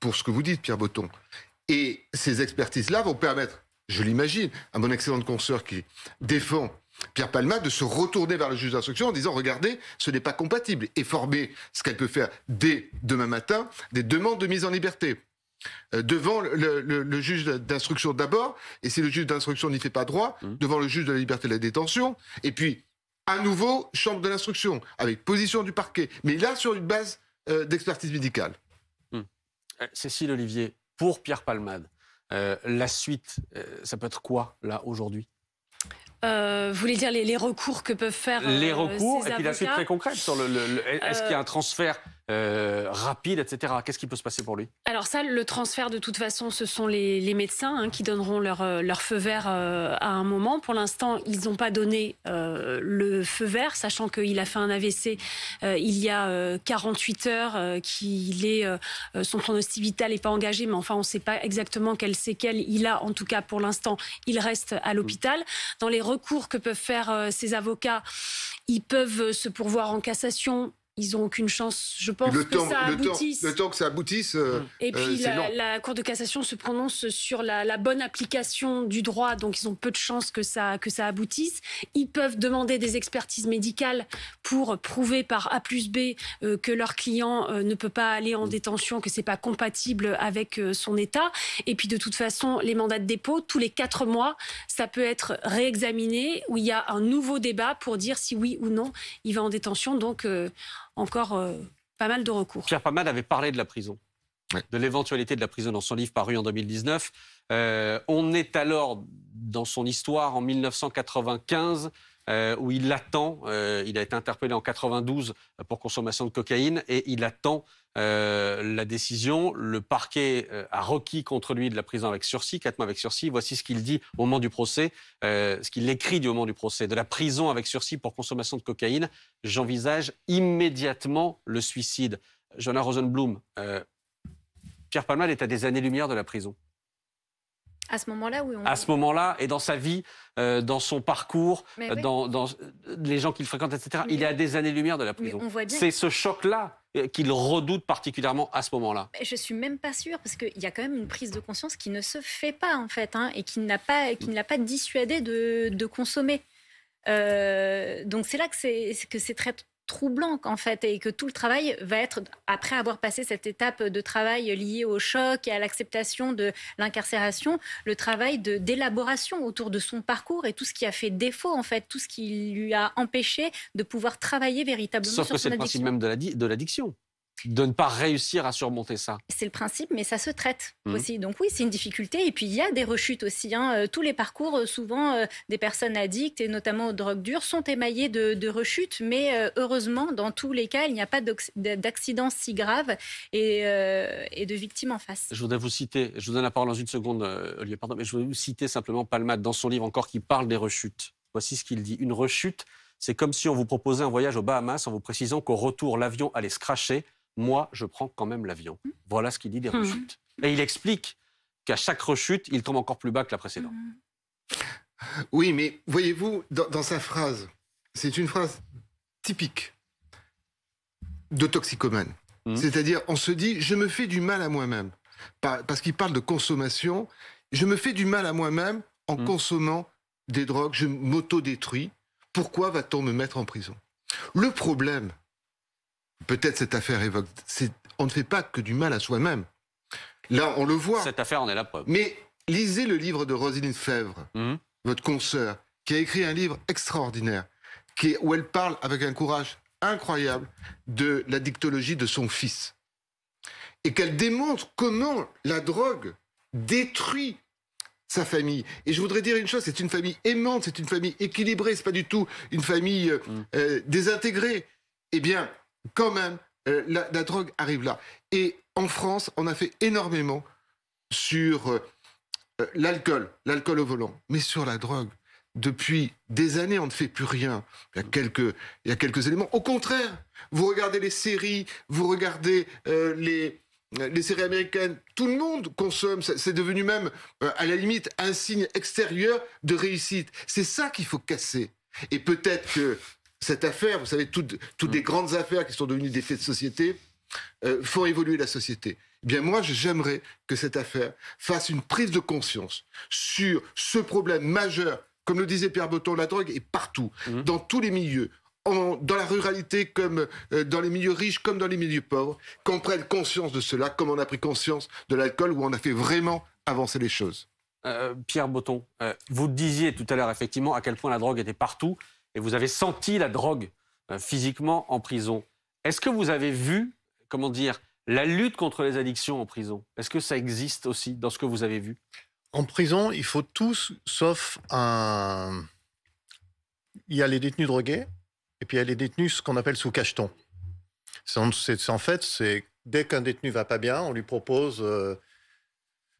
pour ce que vous dites, Pierre Botton. Et ces expertises-là vont permettre, je l'imagine, à mon excellente consoeur qui défend Pierre Palma de se retourner vers le juge d'instruction en disant regardez, ce n'est pas compatible et former ce qu'elle peut faire dès demain matin des demandes de mise en liberté. Euh, devant le, juge d'instruction d'abord, et si le juge d'instruction n'y fait pas droit, mmh. devant le juge de la liberté de la détention, et puis à nouveau chambre de l'instruction, avec position du parquet, mais là sur une base euh, d'expertise médicale. Mmh. Euh, Cécile Olivier, pour Pierre Palmade, la suite, ça peut être quoi là aujourd'hui vous voulez dire les, recours que peuvent faire les recours et puis la suite très concrète sur le est-ce qu'il y a un transfert euh, rapide, etc. Qu'est-ce qui peut se passer pour lui Alors ça, le transfert, de toute façon, ce sont les, médecins hein, qui donneront leur, euh, feu vert euh, à un moment. Pour l'instant, ils n'ont pas donné le feu vert, sachant qu'il a fait un AVC il y a 48 heures, qu'il est son pronostic vital n'est pas engagé, mais enfin, on ne sait pas exactement quelles séquelles il a. En tout cas, pour l'instant, il reste à l'hôpital. Dans les recours que peuvent faire ses avocats, ils peuvent se pourvoir en cassation ils n'ont aucune chance. Je pense que ça aboutisse. Le temps, que ça aboutisse. Euh, hum. et euh, puis la, Cour de cassation se prononce sur la, bonne application du droit, donc ils ont peu de chances que ça, que ça aboutisse. Ils peuvent demander des expertises médicales pour prouver par A plus B euh, que leur client ne peut pas aller en hum. détention, que c'est pas compatible avec son état. Et puis de toute façon, les mandats de dépôt, tous les quatre mois, ça peut être réexaminé où il y a un nouveau débat pour dire si oui ou non il va en détention. Donc encore euh, pas mal de recours. Pierre Pamad avait parlé de la prison, de l'éventualité de la prison dans son livre paru en 2019. Euh, on est alors dans son histoire en 1995 euh, où il attend, euh, il a été interpellé en 92 euh, pour consommation de cocaïne, et il attend la décision. Le parquet a requis contre lui de la prison avec sursis, quatre mois avec sursis. Voici ce qu'il dit au moment du procès, ce qu'il écrit du moment du procès. De la prison avec sursis pour consommation de cocaïne, j'envisage immédiatement le suicide. Jonah Rosenblum, Pierre Palmal est à des années-lumière de la prison. À ce moment-là, oui. On... À ce moment-là, et dans sa vie, euh, dans son parcours, euh, dans, euh, les gens qu'il fréquente, etc. il est à des années-lumière de la prison. C'est ce choc-là qu'il redoute particulièrement à ce moment-là. Je suis même pas sûre, parce qu'il y a quand même une prise de conscience qui ne se fait pas, en fait, hein, et qui, n'a pas, qui ne l'a pas dissuadé de, consommer. donc c'est là que c'est, que c'est très troublant en fait et que tout le travail va être après avoir passé cette étape de travail liée au choc et à l'acceptation de l'incarcération, le travail de d'élaboration autour de son parcours et tout ce qui a fait défaut en fait, tout ce qui lui a empêché de pouvoir travailler véritablement Sauf sur que c'est même de l'addiction de ne pas réussir à surmonter ça. C'est le principe, mais ça se traite mmh. aussi. Donc oui, c'est une difficulté. Et puis il y a des rechutes aussi. Hein. Euh, tous les parcours, euh, souvent, euh, des personnes addictes, et notamment aux drogues dures, sont émaillés de, rechutes. Mais heureusement, dans tous les cas, il n'y a pas d'accident si grave et, de victimes en face. Je voudrais vous citer, je vous donne la parole dans une seconde, Olivier, pardon, mais je voudrais vous citer simplement Palmade dans son livre encore qui parle des rechutes. Voici ce qu'il dit. Une rechute, c'est comme si on vous proposait un voyage aux Bahamas en vous précisant qu'au retour, l'avion allait se cracher moi, je prends quand même l'avion. Hmm. Voilà ce qu'il dit des hmm. rechutes. Et il explique qu'à chaque rechute, il tombe encore plus bas que la précédente. Hmm. Oui, mais voyez-vous, dans, sa phrase, c'est une phrase typique de toxicomane. C'est-à-dire, on se dit, je me fais du mal à moi-même. Parce qu'il parle de consommation. Je me fais du mal à moi-même en consommant des drogues. Je m'auto-détruis. Pourquoi va-t-on me mettre en prison Le problème, Peut-être cette affaire évoque. On ne fait pas que du mal à soi-même. Là, on le voit. Cette affaire on est la preuve. Mais lisez le livre de Roselyne Fèvre, hum. votre consoeur, qui a écrit un livre extraordinaire, qui où elle parle avec un courage incroyable de la dictologie de son fils. Et qu'elle démontre comment la drogue détruit sa famille. Et je voudrais dire une chose, c'est une famille aimante, c'est une famille équilibrée, c'est pas du tout une famille euh, hum. euh, désintégrée. Eh bien, quand même, euh, la, drogue arrive là. Et en France, on a fait énormément sur euh, euh, l'alcool, l'alcool au volant, mais sur la drogue. Depuis des années, on ne fait plus rien. Il y a quelques, il quelques éléments. Au contraire, vous regardez les séries, vous regardez les, les séries américaines, tout le monde consomme, c'est devenu même, à la limite, un signe extérieur de réussite. C'est ça qu'il faut casser. Et peut-être que cette affaire, vous savez, toutes, toutes les mm. grandes affaires qui sont devenues des faits de société euh, font évoluer la société. Eh bien, moi, j'aimerais que cette affaire fasse une prise de conscience sur ce problème majeur. Comme le disait Pierre Botton, la drogue est partout, mm. dans tous les milieux, dans la ruralité comme euh, dans les milieux riches comme dans les milieux pauvres, qu'on prenne conscience de cela, comme on a pris conscience de l'alcool, où on a fait vraiment avancer les choses. Euh, Pierre Botton, vous disiez tout à l'heure effectivement à quel point la drogue était partout et vous avez senti la drogue euh, physiquement en prison. Est-ce que vous avez vu, comment dire, la lutte contre les addictions en prison Est-ce que ça existe aussi dans ce que vous avez vu En prison, il faut tous, sauf un... Il y a les détenus drogués, et puis il y a les détenus, ce qu'on appelle sous cacheton. en, fait, c'est dès qu'un détenu va pas bien, on lui propose euh,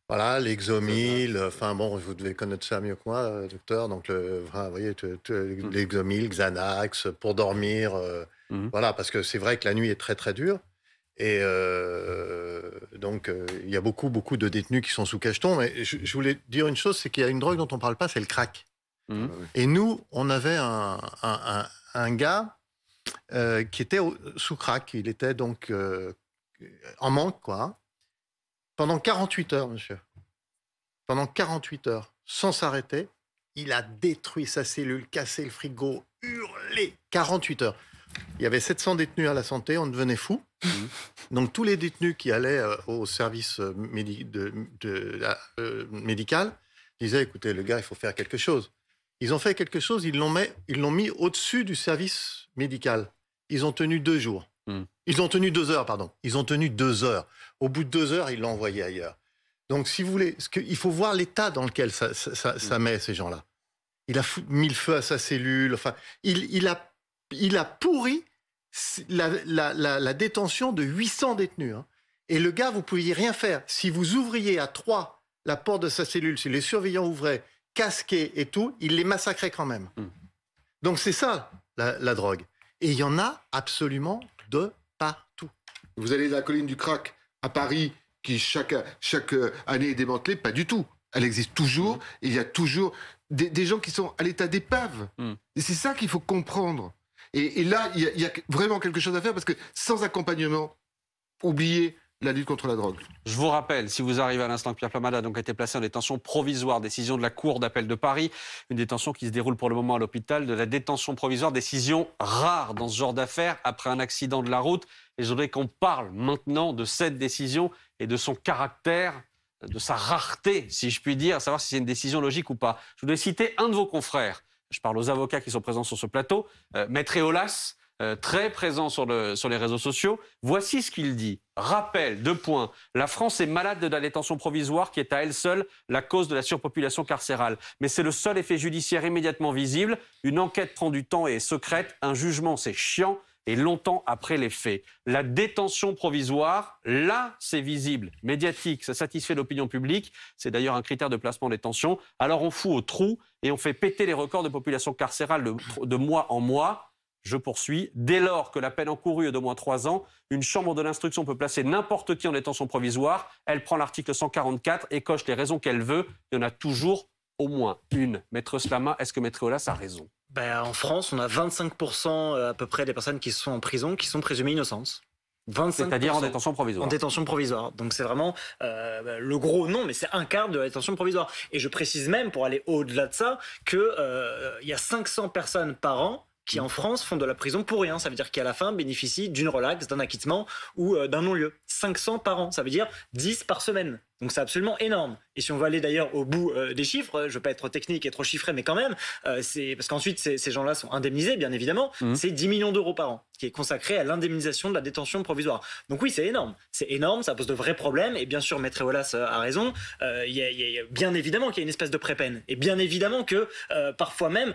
voilà, l'exomil, enfin bon, vous devez connaître ça mieux que moi, euh, docteur. Donc, le, vous voyez, mm. l'exomil, Xanax, pour dormir, euh, mm. voilà, parce que c'est vrai que la nuit est très très dure. Et euh, donc, il y a beaucoup beaucoup de détenus qui sont sous cacheton. Mais je, voulais dire une chose, c'est qu'il y a une drogue dont on ne parle pas, c'est le crack. Mm. Ah ah Et nous, on avait un, gars qui était sous crack. Il était donc en manque, quoi. Pendant 48 heures, monsieur. Pendant 48 heures, sans s'arrêter, il a détruit sa cellule, cassé le frigo, hurlé. 48 heures. Il y avait 700 détenus à la santé, on devenait fou. *laughs* Donc tous les détenus qui allaient euh, au service euh, de, euh, médical disaient, écoutez, le gars, il faut faire quelque chose. Ils ont fait quelque chose, ils l'ont mis au-dessus du service médical. Ils ont tenu deux jours. Hmm. Ils ont tenu deux heures, pardon. Ils ont tenu deux heures. Au bout de deux heures, ils l'ont envoyé ailleurs. Donc, si vous voulez, ce il faut voir l'état dans lequel ça, hmm. met ces gens-là. Il a mis le feu à sa cellule. Enfin, il, a, il a pourri la, détention de 800 détenus. Hein. Et le gars, vous ne pouviez rien faire. Si vous ouvriez à trois la porte de sa cellule, si les surveillants ouvraient, casqués et tout, il les massacrait quand même. Hmm. Donc, c'est ça, la, la drogue. Et il y en a absolument de partout. Vous allez la colline du Crac à Paris, qui chaque, chaque euh, année est démantelée, pas du tout. Elle existe toujours, il y a toujours des, gens qui sont à l'état d'épave. Hmm. c'est ça qu'il faut comprendre. Et, là, il y, a vraiment quelque chose à faire, parce que sans accompagnement, oubliez la lutte contre la drogue. Je vous rappelle, si vous arrivez à l'instant que Pierre Plamada a donc été placé en détention provisoire, décision de la Cour d'appel de Paris, une détention qui se déroule pour le moment à l'hôpital, de la détention provisoire, décision rare dans ce genre d'affaires après un accident de la route. Et je voudrais qu'on parle maintenant de cette décision et de son caractère, de sa rareté, si je puis dire, à savoir si c'est une décision logique ou pas. Je voudrais citer un de vos confrères. Je parle aux avocats qui sont présents sur ce plateau, euh, Maître Eolas, euh, très présent sur, sur les réseaux sociaux. Voici ce qu'il dit. Rappel, deux points. La France est malade de la détention provisoire qui est à elle seule la cause de la surpopulation carcérale. Mais c'est le seul effet judiciaire immédiatement visible. Une enquête prend du temps et est secrète. Un jugement, c'est chiant et longtemps après les faits. La détention provisoire, là, c'est visible, médiatique, ça satisfait l'opinion publique. C'est d'ailleurs un critère de placement des détention. Alors on fout au trou et on fait péter les records de population carcérale de, de mois en mois. Je poursuis. Dès lors que la peine encourue est d'au moins trois ans, une chambre de l'instruction peut placer n'importe qui en détention provisoire. Elle prend l'article 144 et coche les raisons qu'elle veut. Il y en a toujours au moins une. Maître Slama, est-ce que Maître Olas a raison ben, En France, on a 25% à peu près des personnes qui sont en prison qui sont présumées innocentes. C'est-à-dire en détention provisoire. En détention provisoire. Donc c'est vraiment euh, ben, le gros nom, mais c'est un quart de la détention provisoire. Et je précise même, pour aller au-delà de ça, qu'il euh, y a 500 personnes par an qui en France font de la prison pour rien. Ça veut dire qu'à la fin bénéficient d'une relaxe, d'un acquittement ou euh, d'un non-lieu. 500 par an, ça veut dire 10 par semaine. Donc c'est absolument énorme. Et si on veut aller d'ailleurs au bout euh, des chiffres, euh, je ne veux pas être technique et trop chiffré, mais quand même, euh, c'est parce qu'ensuite ces, gens-là sont indemnisés, bien évidemment, mmh. c'est 10 millions d'euros par an qui est consacré à l'indemnisation de la détention provisoire. Donc oui, c'est énorme, c'est énorme, ça pose de vrais problèmes, et bien sûr, Maître Eolas a raison, bien évidemment qu'il y a une espèce de pré-peine, et bien évidemment que parfois même,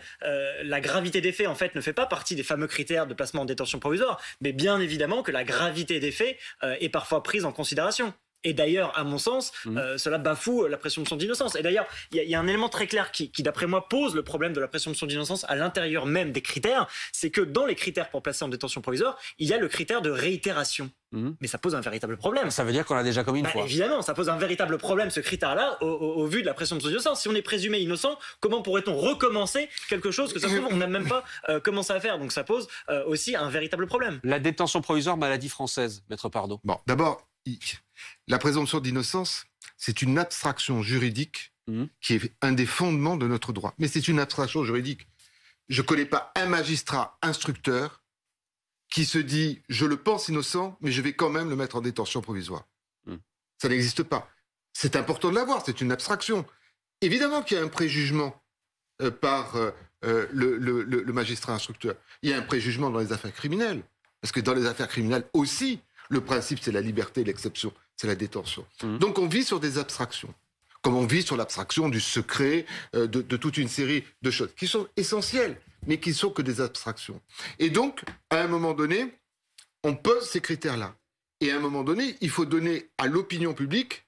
la gravité des faits, en fait, ne fait pas partie des fameux critères de placement en détention provisoire, mais bien évidemment que la gravité des faits est parfois prise en considération. Et d'ailleurs, à mon sens, mhm. euh, cela bafoue la présomption d'innocence. Et d'ailleurs, il y, a un élément très clair qui, d'après moi, pose le problème de la présomption d'innocence à l'intérieur même des critères, c'est que dans les critères pour placer en détention provisoire, il y a le critère de réitération. Mhm. Mais ça pose un véritable problème. Ça veut dire qu'on l'a déjà commis une bah, fois. Évidemment, ça pose un véritable problème, ce critère-là, au, vu de la présomption d'innocence. Si on est présumé innocent, comment pourrait-on recommencer quelque chose que ça on n'a même pas euh, commencé à faire Donc ça pose euh, aussi un véritable problème. La détention provisoire maladie française, maître Pardot. Bon, d'abord, la présomption d'innocence, c'est une abstraction juridique mhm. qui est un des fondements de notre droit. Mais c'est une abstraction juridique. Je ne connais pas un magistrat instructeur qui se dit je le pense innocent, mais je vais quand même le mettre en détention provisoire. Mhm. Ça n'existe pas. C'est important de l'avoir, c'est une abstraction. Évidemment qu'il y a un préjugement euh, par euh, euh, le, le, magistrat instructeur. Il y a un préjugement dans les affaires criminelles. Parce que dans les affaires criminelles aussi, le principe, c'est la liberté, l'exception, c'est la détention. Mmh. Donc on vit sur des abstractions, comme on vit sur l'abstraction du secret, euh, de, toute une série de choses qui sont essentielles, mais qui ne sont que des abstractions. Et donc, à un moment donné, on pose ces critères-là. Et à un moment donné, il faut donner à l'opinion publique,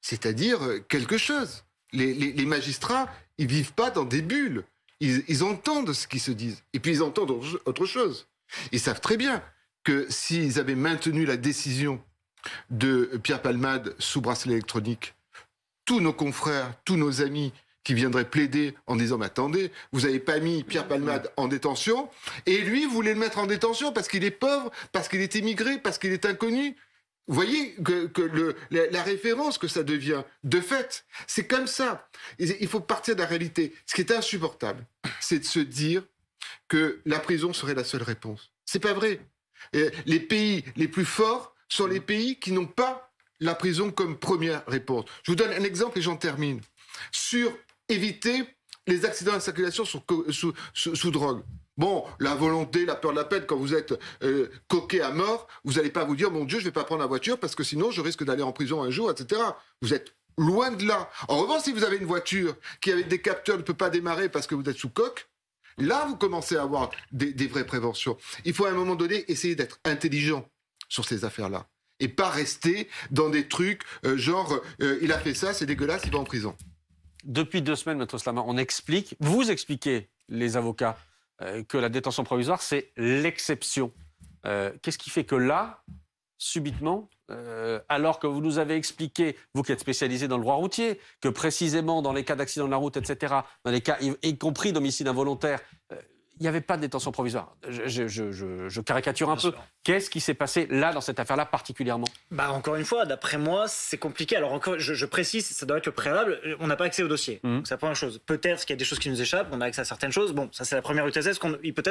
c'est-à-dire euh, quelque chose. Les, magistrats, ils vivent pas dans des bulles. Ils, ils entendent ce qu'ils se disent. Et puis ils entendent autre chose. Ils savent très bien que s'ils avaient maintenu la décision de Pierre Palmade sous bracelet électronique, tous nos confrères, tous nos amis qui viendraient plaider en disant attendez, vous n'avez pas mis Pierre Palmade en détention, et lui voulait le mettre en détention parce qu'il est pauvre, parce qu'il est émigré, parce qu'il est inconnu. Vous voyez que, la, référence que ça devient, de fait, c'est comme ça. Il, il faut partir de la réalité. Ce qui est insupportable, c'est de se dire que la prison serait la seule réponse. C'est pas vrai les pays les plus forts sont les pays qui n'ont pas la prison comme première réponse. Je vous donne un exemple et j'en termine. Sur éviter les accidents de circulation sous, sous, drogue. Bon, la volonté, la peur de la peine, quand vous êtes euh, coqué à mort, vous n'allez pas vous dire, mon Dieu, je ne vais pas prendre la voiture parce que sinon je risque d'aller en prison un jour, etc. Vous êtes loin de là. En revanche, si vous avez une voiture qui avec des capteurs ne peut pas démarrer parce que vous êtes sous coque, Là, vous commencez à avoir des, vraies préventions. Il faut à un moment donné essayer d'être intelligent sur ces affaires-là et pas rester dans des trucs euh, genre euh, euh, il a fait ça, c'est dégueulasse, il va en prison. Depuis deux semaines, Maître Slama, on explique, vous expliquez, les avocats, que la détention provisoire, c'est l'exception. Qu'est-ce qui fait que là, subitement, euh, alors que vous nous avez expliqué, vous qui êtes spécialisé dans le droit routier, que précisément dans les cas d'accident de la route, etc., dans les cas y, compris d'homicide involontaire, euh, il n'y avait pas de détention provisoire. Je, caricature un peu. Qu'est-ce qui s'est passé là, dans cette affaire-là particulièrement bah, Encore une fois, d'après moi, c'est compliqué. Alors, encore, je, précise, ça doit être le préalable. Euh, on n'a pas accès au dossier. Mhm. C'est la première chose. Peut-être qu'il y a des choses qui nous échappent, on a accès à certaines choses. Bon, ça, c'est la première hypothèse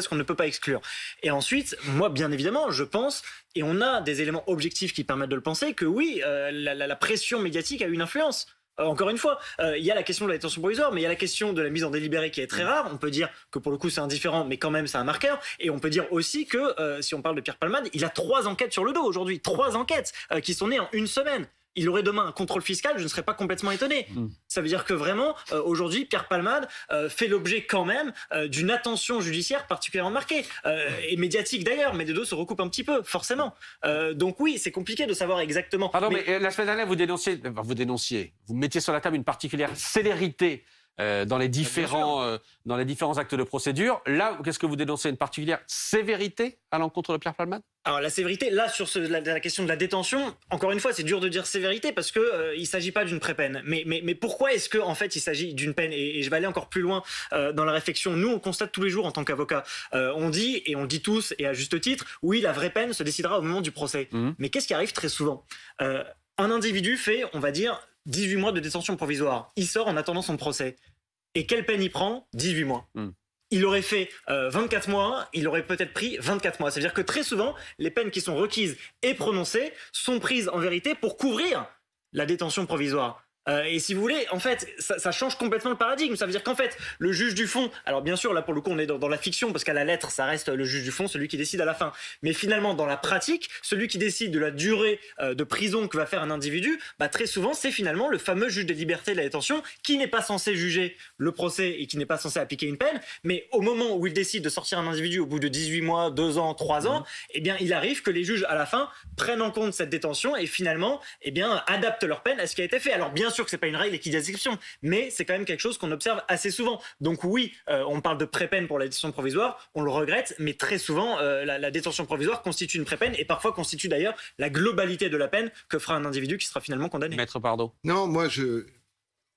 qu'on ne peut pas exclure. Et ensuite, moi, bien évidemment, je pense, et on a des éléments objectifs qui permettent de le penser, que oui, euh, la, pression médiatique a eu une influence. Euh, encore une fois, euh, il y a la question de la détention provisoire, mais il y a la question de la mise en délibéré qui est très mm. rare. On peut dire que pour le coup c'est indifférent, mais quand même c'est un marqueur. Et on peut dire aussi que, euh, si on parle de Pierre Palmade, il a trois enquêtes sur le dos aujourd'hui, trois enquêtes qui sont nées en une semaine il aurait demain un contrôle fiscal, je ne serais pas complètement étonné. Mm. Ça veut dire que vraiment, euh, aujourd'hui, Pierre Palmade euh, fait l'objet quand même euh, d'une attention judiciaire particulièrement marquée, et médiatique d'ailleurs, mais les deux se recoupent un petit peu, forcément. donc oui, c'est compliqué de savoir exactement. Pardon, mais, la semaine dernière, vous vous dénonciez, vous mettiez sur la table une particulière célérité euh, dans, les ah, différents, euh, dans les différents actes de procédure. Là, qu'est-ce que vous dénoncez Une particulière sévérité à l'encontre de Pierre Palman alors la sévérité, là sur la, question de la détention, encore une fois, c'est dur de dire sévérité parce que ne euh, il s'agit pas d'une pré-peine. Mais, mais, mais pourquoi est-ce que en fait il s'agit d'une peine et, je vais aller encore plus loin dans la réflexion. Nous, on constate tous les jours en tant qu'avocat, on dit et on le dit tous et à juste titre, oui, la vraie peine se décidera au moment du procès. Mmh. Mais qu'est-ce qui arrive très souvent Un individu fait, on va dire, 18 mois de détention provisoire. Il sort en attendant son procès. Et quelle peine il prend 18 mois. Hmm. Il aurait fait 24 euh, mois, il aurait peut-être pris 24 mois. C'est-à-dire que très souvent, les peines qui sont requises et prononcées sont prises en vérité pour couvrir la détention provisoire. Euh, et si vous voulez, en fait, ça, change complètement le paradigme. Ça veut dire qu'en fait, le juge du fond, alors bien sûr, là pour le coup, on est dans, la fiction, parce qu'à la lettre, ça reste le juge du fond, celui qui décide à la fin. Mais finalement, dans la pratique, celui qui décide de la durée euh, de prison que va faire un individu, bah, très souvent, c'est finalement le fameux juge des libertés de la détention, qui n'est pas censé juger le procès et qui n'est pas censé appliquer une peine. Mais au moment où il décide de sortir un individu au bout de 18 mois, 2 ans, 3 ans, mmh. et eh bien, il arrive que les juges, à la fin, prennent en compte cette détention et finalement, eh bien, adaptent leur peine à ce qui a été fait. Alors, bien sûr, sûr que c'est pas une règle et qu'il y a des exceptions, mais c'est quand même quelque chose qu'on observe assez souvent. Donc oui, euh, on parle de pré-peine pour la détention provisoire, on le regrette, mais très souvent, euh, la, détention provisoire constitue une pré-peine et parfois constitue d'ailleurs la globalité de la peine que fera un individu qui sera finalement condamné. Maître pardon Non, moi je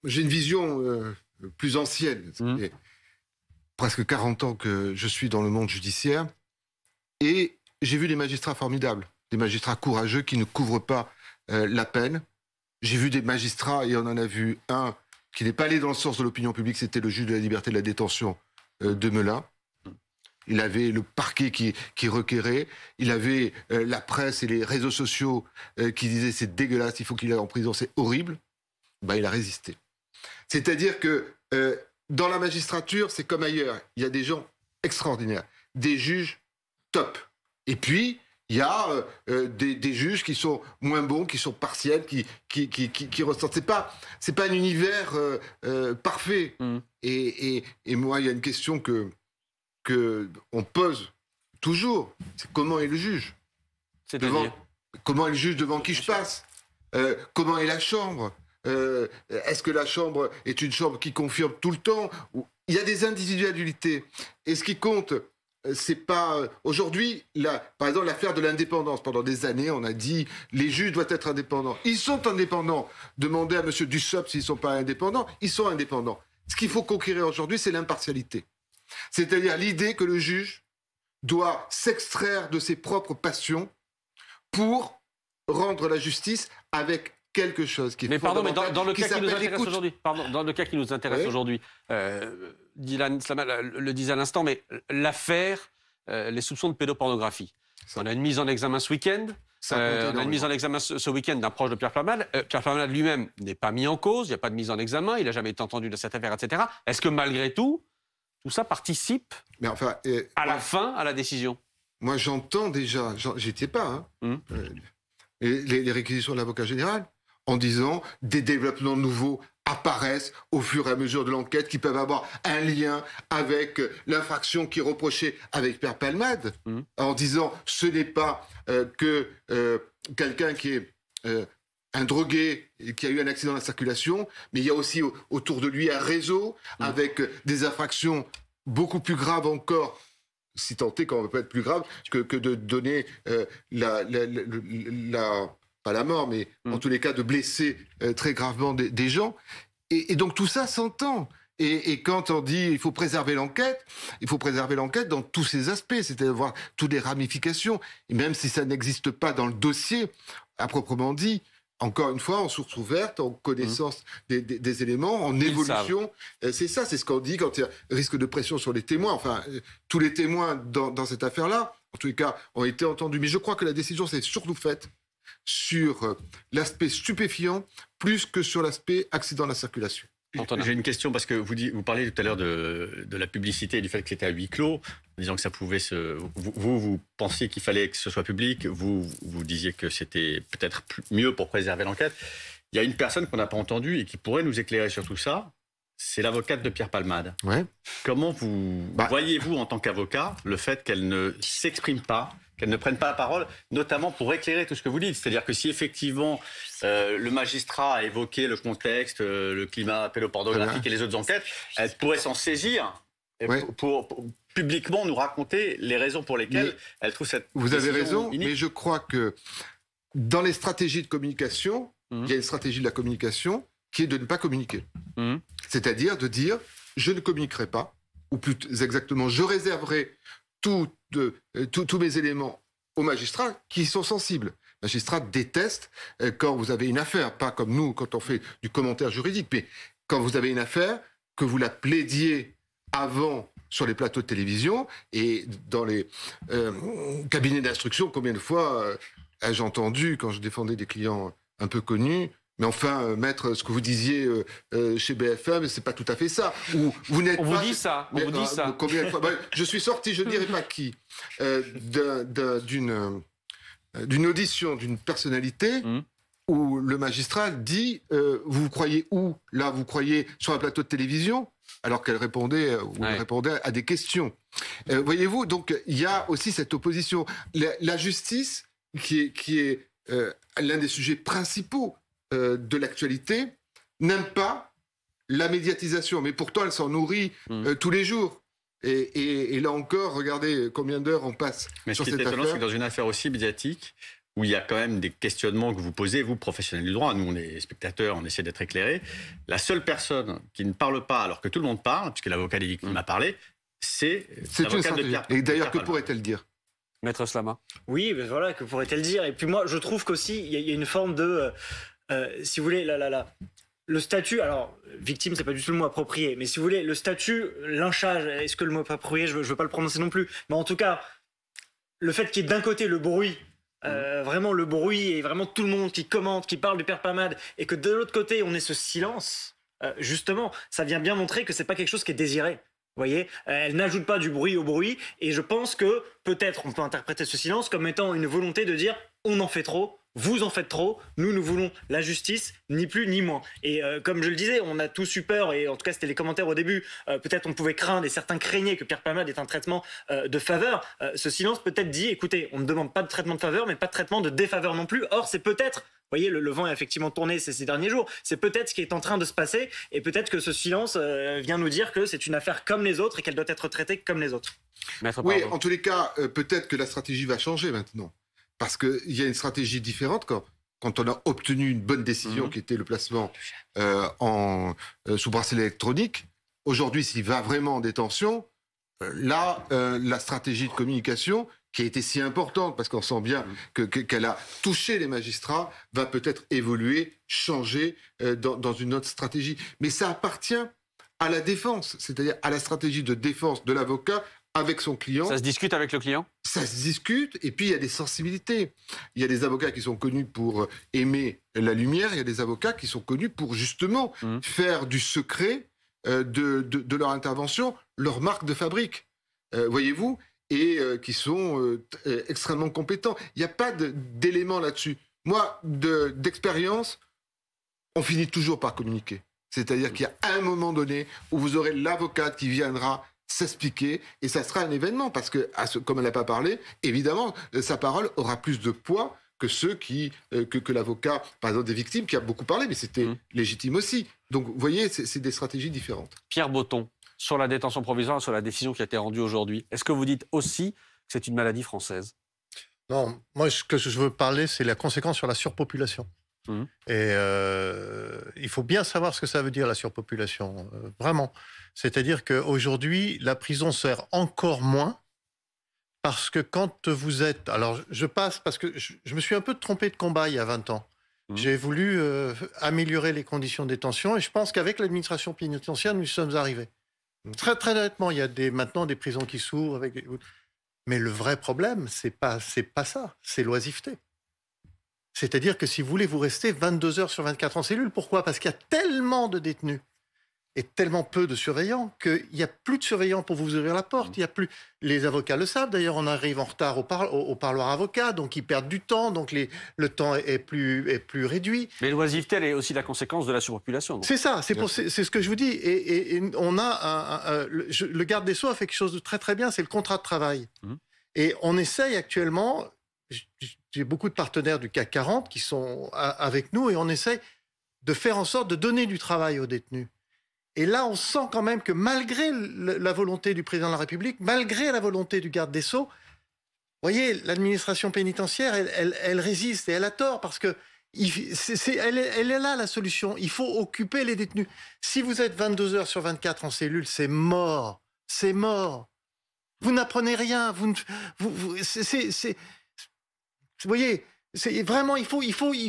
j'ai une vision euh, plus ancienne. Mmh. Presque 40 ans que je suis dans le monde judiciaire et j'ai vu des magistrats formidables, des magistrats courageux qui ne couvrent pas la peine, j'ai vu des magistrats, et on en a vu un qui n'est pas allé dans le sens de l'opinion publique, c'était le juge de la liberté de la détention euh, de Melun. Il avait le parquet qui, qui requérait, il avait euh, la presse et les réseaux sociaux euh, qui disaient c'est dégueulasse, il faut qu'il aille en prison, c'est horrible. Ben, il a résisté. C'est-à-dire que dans la magistrature, c'est comme ailleurs, il y a des gens extraordinaires, des juges top. Et puis, il y a euh, euh, des, juges qui sont moins bons, qui sont partiels, qui, qui, qui, ressortent. pas, c'est pas un univers euh, parfait. Mm. Et, moi, il y a une question que, que pose toujours, comment est le juge Comment est le juge devant qui je passe Comment est la chambre Est-ce que la chambre est une chambre qui confirme tout le temps Il y a des individualités. Et ce qui compte, euh, c'est pas euh, aujourd'hui par exemple l'affaire de l'indépendance pendant des années on a dit les juges doivent être indépendants ils sont indépendants demandez à monsieur Dussop s'ils sont pas indépendants ils sont indépendants ce qu'il faut conquérir aujourd'hui c'est l'impartialité c'est-à-dire l'idée que le juge doit s'extraire de ses propres passions pour rendre la justice avec quelque chose qui est mais dans, le nous intéresse aujourd'hui, pardon, dans le cas qui nous intéresse aujourd'hui, euh, Dylan euh, le disait à l'instant, mais l'affaire, euh, les soupçons de pédopornographie. On a une mise en examen ce week-end. Euh, on a une mise en examen ce, week-end d'un proche de Pierre Flamand, Pierre Flamand lui-même n'est pas mis en cause, il n'y a pas de mise en examen, il n'a jamais été entendu de cette affaire, etc. Est-ce que malgré tout, tout ça participe mais enfin, à la fin à la décision Moi j'entends déjà, j'étais pas, hein, hum. les réquisitions de l'avocat général, en disant des développements nouveaux apparaissent au fur et à mesure de l'enquête qui peuvent avoir un lien avec euh, l'infraction qui est reprochée avec Père Palmade, mhm. en disant ce n'est pas euh, que euh, quelqu'un qui est un drogué qui a eu un accident de la circulation, mais il y a aussi autour de lui un réseau mhm. avec des infractions beaucoup plus graves encore si tenté quand qu'on peut pas être plus grave que, de donner la pas la mort, mais en mm. tous les cas de blesser euh, très gravement des, gens. Et, donc tout ça s'entend. Et, quand on dit il faut préserver l'enquête, il faut préserver l'enquête dans tous ses aspects, c'est-à-dire voir toutes les ramifications. Et même si ça n'existe pas dans le dossier, à proprement dit, encore une fois, en source ouverte, en connaissance mm. des, éléments, en évolution. Euh, c'est ça, c'est ce qu'on dit quand il y a risque de pression sur les témoins. Enfin, euh, tous les témoins dans, dans cette affaire-là, en tous les cas, ont été entendus. Mais je crois que la décision s'est surtout faite sur euh, l'aspect stupéfiant plus que sur l'aspect accident de la circulation. J'ai une question parce que vous, vous parliez tout à l'heure de, de, la publicité et du fait que c'était à huis clos, en disant que ça pouvait se. Vous, vous, vous pensiez qu'il fallait que ce soit public, vous, vous disiez que c'était peut-être mieux pour préserver l'enquête. Il y a une personne qu'on n'a pas entendue et qui pourrait nous éclairer sur tout ça, c'est l'avocate de Pierre Palmade. Comment vous bah. voyez-vous en tant qu'avocat le fait qu'elle ne s'exprime pas qu'elle ne prenne pas la parole, notamment pour éclairer tout ce que vous dites. C'est-à-dire que si effectivement euh, le magistrat a évoqué le contexte, euh, le climat pédopornographique et les autres enquêtes, elle pourrait s'en saisir pour, publiquement nous raconter les raisons pour lesquelles elle trouve cette. Vous avez raison, mais je crois que dans les stratégies de communication, mmh. il y a une stratégie de la communication qui est de ne pas communiquer. Mmh. C'est-à-dire de dire, je ne communiquerai pas, ou plus exactement, je réserverai euh, tous mes éléments aux magistrats qui sont sensibles. Les magistrats détestent euh, quand vous avez une affaire, pas comme nous quand on fait du commentaire juridique, mais quand vous avez une affaire, que vous la plaidiez avant sur les plateaux de télévision et dans les euh, cabinets d'instruction, combien de fois ai-je entendu, quand je défendais des clients un peu connus, mais enfin, euh, mettre ce que vous disiez euh, euh, chez BFM, c'est pas tout à fait ça. vous On vous dit ça. On vous dit ça. Ben, je suis sorti, je ne dirais pas qui, d'une d'une audition d'une personnalité hum. où le magistrat dit Vous croyez où Là, vous croyez sur un plateau de télévision alors qu'elle répondait, répondait à des questions. Voyez-vous, donc il y a aussi cette opposition. La, justice, qui est, qui est l'un des sujets principaux euh, de l'actualité n'aime pas la médiatisation, mais pourtant elle s'en nourrit hmm. euh, tous les jours. Et, là encore, regardez combien d'heures on passe. Mais qui est étonnant, c'est que dans une affaire aussi médiatique, où il y a quand même des questionnements que vous posez, vous, professionnels du droit, nous, on est spectateurs, on essaie d'être éclairés, la seule personne qui ne parle pas alors que tout le monde parle, puisque l'avocat des m'a hmm. m'a parlé, c'est l'avocat de Pierre. Et d'ailleurs, que pourrait-elle dire Maître Slama. Oui, voilà, que pourrait-elle dire Et puis moi, je trouve qu'aussi, il y, a une forme de... Euh, euh, si vous voulez, là, là, là, le statut, alors victime, c'est pas du tout le mot approprié, mais si vous voulez, le statut, lynchage, est-ce que le mot approprié, je veux, veux pas le prononcer non plus, mais en tout cas, le fait qu'il y ait d'un côté le bruit, euh, mhm. vraiment le bruit et vraiment tout le monde qui commente, qui parle du père Pamade, et que de l'autre côté, on ait ce silence, euh, justement, ça vient bien montrer que c'est pas quelque chose qui est désiré. Vous voyez, elle n'ajoute pas du bruit au bruit, et je pense que peut-être on peut interpréter ce silence comme étant une volonté de dire on en fait trop, vous en faites trop, nous, nous voulons la justice, ni plus ni moins. Et euh, comme je le disais, on a tous eu peur, et en tout cas, c'était les commentaires au début, euh, peut-être on pouvait craindre, et certains craignaient que Pierre Palmade ait un traitement euh, de faveur. ce silence peut-être dit, écoutez, on ne demande pas de traitement de faveur, mais pas de traitement de défaveur non plus. Or, c'est peut-être vous voyez, le, vent est effectivement tourné ces, derniers jours. C'est peut-être ce qui est en train de se passer et peut-être que ce silence vient nous dire que c'est une affaire comme les autres et qu'elle doit être traitée comme les autres. oui, en tous les cas, peut-être que la stratégie va changer maintenant. Parce qu'il y a une stratégie différente quand, on a obtenu une bonne décision mhm. qui était le placement euh, en, euh, sous bracelet électronique. Aujourd'hui, s'il va vraiment en détention, euh, là, la stratégie de communication qui a été si importante, parce qu'on sent bien mhm. qu'elle a touché les magistrats, va peut-être évoluer, changer dans, une autre stratégie. Mais ça appartient à la défense, c'est-à-dire à la stratégie de défense de l'avocat, avec son client. Ça se discute avec le client Ça se discute, et puis il y a des sensibilités. Il y a des avocats qui sont connus pour euh, aimer la lumière, il y a des avocats qui sont connus pour justement mmh. faire du secret euh, de, de, leur intervention leur marque de fabrique, euh, voyez-vous, et qui sont extrêmement compétents. Il n'y a pas d'élément là-dessus. Moi, d'expérience, on finit toujours par communiquer. C'est-à-dire mmh. qu'il y a un moment donné où vous aurez l'avocate qui viendra s'expliquer et ça sera un événement parce que, comme elle n'a pas parlé, évidemment, euh, sa parole aura plus de poids que ceux qui, euh, que, l'avocat, par exemple, des victimes qui a beaucoup parlé, mais c'était mmh. légitime aussi. Donc, vous voyez, c'est des stratégies différentes. Pierre Botton, sur la détention provisoire, sur la décision qui a été rendue aujourd'hui, est-ce que vous dites aussi que c'est une maladie française Non, moi, ce que je veux parler, c'est la conséquence sur la surpopulation. Mmh. Et euh, il faut bien savoir ce que ça veut dire la surpopulation, euh, vraiment. C'est-à-dire qu'aujourd'hui, la prison sert encore moins parce que quand vous êtes... Alors, je passe parce que je, me suis un peu trompé de combat il y a 20 ans. Mmh. J'ai voulu euh, améliorer les conditions de détention et je pense qu'avec l'administration pénitentiaire, nous y sommes arrivés. Très, très honnêtement. il y a des, maintenant des prisons qui s'ouvrent. Avec... Mais le vrai problème, c'est pas, pas ça, c'est l'oisiveté. C'est-à-dire que si vous voulez, vous restez 22 heures sur 24 en cellule. Pourquoi Parce qu'il y a tellement de détenus et tellement peu de surveillants qu'il n'y a plus de surveillants pour vous ouvrir la porte. Mmh. Il y a plus. Les avocats le savent. D'ailleurs, on arrive en retard au, au, parloir avocat, donc ils perdent du temps, donc les... le temps est plus, plus réduit. Mais l'oisiveté, elle est aussi la conséquence de la surpopulation. C'est ça. C'est ce que je vous dis. Et, on a le, garde des sceaux a fait quelque chose de très très bien. C'est le contrat de travail. Mmh. Et on essaye actuellement j'ai beaucoup de partenaires du CAC 40 qui sont avec nous et on essaie de faire en sorte de donner du travail aux détenus. Et là, on sent quand même que malgré la volonté du président de la République, malgré la volonté du garde des Sceaux, vous voyez, l'administration pénitentiaire, elle, résiste et elle a tort parce que elle, est, là la solution. Il faut occuper les détenus. Si vous êtes 22 heures sur 24 en cellule, c'est mort. C'est mort. Vous n'apprenez rien. Vous, vous, vous c'est, vous voyez, c'est vraiment, il faut, il faut, il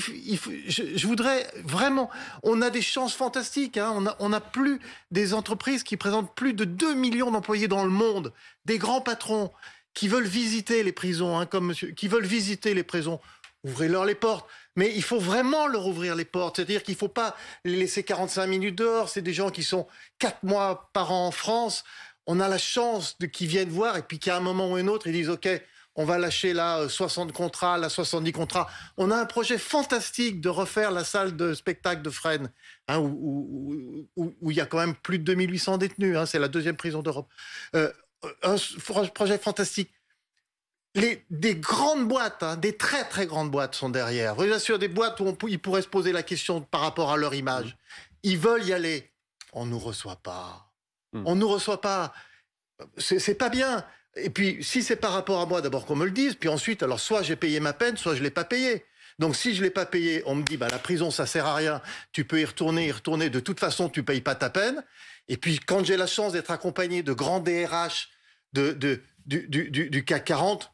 je, voudrais vraiment. On a des chances fantastiques. Hein. on, a, plus des entreprises qui présentent plus de 2 millions d'employés dans le monde, des grands patrons qui veulent visiter les prisons, hein, comme monsieur, qui veulent visiter les prisons. Ouvrez-leur les portes. Mais il faut vraiment leur ouvrir les portes. C'est-à-dire qu'il ne faut pas les laisser 45 minutes dehors. C'est des gens qui sont 4 mois par an en France. On a la chance de qu'ils viennent voir et puis qu'à un moment ou un autre, ils disent OK, on va lâcher là 60 euh, contrats, là 70 contrats. On a un projet fantastique de refaire la salle de spectacle de Fresnes, hein, où, il y a quand même plus de 2800 détenus. Hein, c'est la deuxième prison d'Europe. Euh, un projet fantastique. Les, des grandes boîtes, hein, des très très grandes boîtes sont derrière. Bien sûr, des boîtes où on, ils pourraient se poser la question par rapport à leur image. Ils veulent y aller. On ne nous reçoit pas. Hmm. On ne nous reçoit pas. C'est pas bien. Et puis, si c'est par rapport à moi, d'abord qu'on me le dise, puis ensuite, alors soit j'ai payé ma peine, soit je l'ai pas payé. Donc si je l'ai pas payé, on me dit bah la prison ça sert à rien, tu peux y retourner, y retourner. De toute façon, tu payes pas ta peine. Et puis quand j'ai la chance d'être accompagné de grands DRH de, du, CAC 40,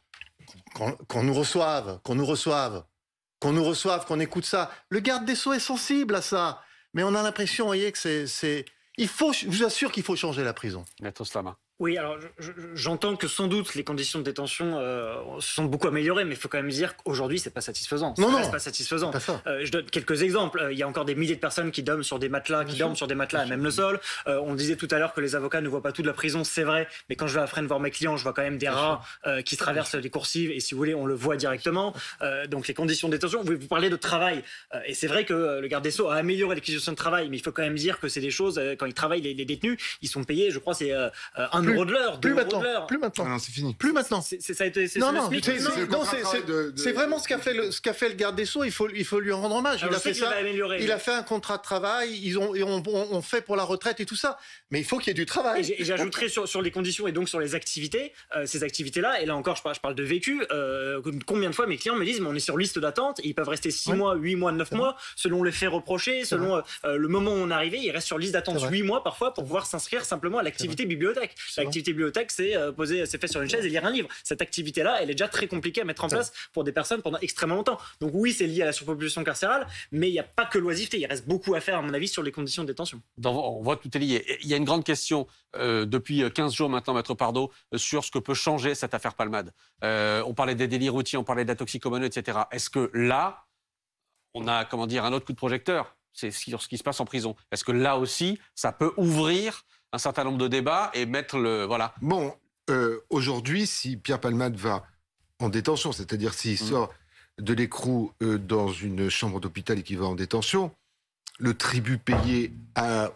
qu'on nous reçoive, qu'on nous reçoive, qu'on nous reçoive, qu'on écoute ça. Le garde des sceaux est sensible à ça, mais on a l'impression, voyez, que c'est, il faut, je vous assure qu'il faut changer la prison. Maître Slama. Oui, alors j'entends que sans doute les conditions de détention se euh, sont beaucoup améliorées, mais il faut quand même dire qu'aujourd'hui c'est pas satisfaisant. Non, non. C'est pas satisfaisant. Pas euh, je donne quelques exemples. Euh, il y a encore des milliers de personnes qui dorment sur des matelas, qui dorment sur des matelas, même le sol. on disait tout à l'heure que les avocats ne voient pas tout de la prison, c'est vrai, mais quand je vais à Fresnes voir mes clients, je vois quand même des rats qui traversent les coursives et si vous voulez, on le voit directement. donc les conditions de détention. Vous, vous parlez de travail et c'est vrai que le garde des sceaux a amélioré les conditions de travail, mais il faut quand même dire que c'est des choses quand ils travaillent les, les, détenus, ils sont payés, je crois, c'est un plus. plus, maintenant, plus maintenant. c'est fini. Plus maintenant. C'est, ça été, c'est, vraiment ce qu'a fait le, ce fait le garde des Sceaux. Il faut, il faut lui rendre hommage. il a fait ça. il a fait un contrat de travail. Ils ont, on, fait pour la retraite et tout ça. Mais il faut qu'il y ait du travail. j'ajouterai sur, les conditions et donc sur les activités, euh, ces activités-là. Et là encore, je parle, je parle de vécu. Euh, combien de fois mes clients me disent, mais on est sur liste d'attente. Ils peuvent rester 6 mois, 8 mois, 9 mois, selon les faits reprochés, selon euh, le moment où on arrivait. arrivé. Ils restent sur liste d'attente 8 mois parfois pour pouvoir s'inscrire simplement à l'activité bibliothèque. L'activité bibliothèque, c'est euh, poser ses euh, fesses sur une chaise et lire un livre. Cette activité-là, elle est déjà très compliquée à mettre en place pour des personnes pendant extrêmement longtemps. Donc oui, c'est lié à la surpopulation carcérale, mais il n'y a pas que l'oisiveté. Il reste beaucoup à faire, à mon avis, sur les conditions de détention. on voit tout est lié. Il y a une grande question euh, depuis 15 jours maintenant, Maître Pardo, sur ce que peut changer cette affaire Palmade. on parlait des délits routiers, on parlait de la toxicomanie, etc. Est-ce que là, on a comment dire un autre coup de projecteur C'est sur ce qui se passe en prison. Est-ce que là aussi, ça peut ouvrir un certain nombre de débats et mettre le. Voilà. Bon, euh, aujourd'hui, si Pierre Palmade va en détention, c'est-à-dire s'il mm. sort de l'écrou euh, dans une chambre d'hôpital et qu'il va en détention, le tribut payé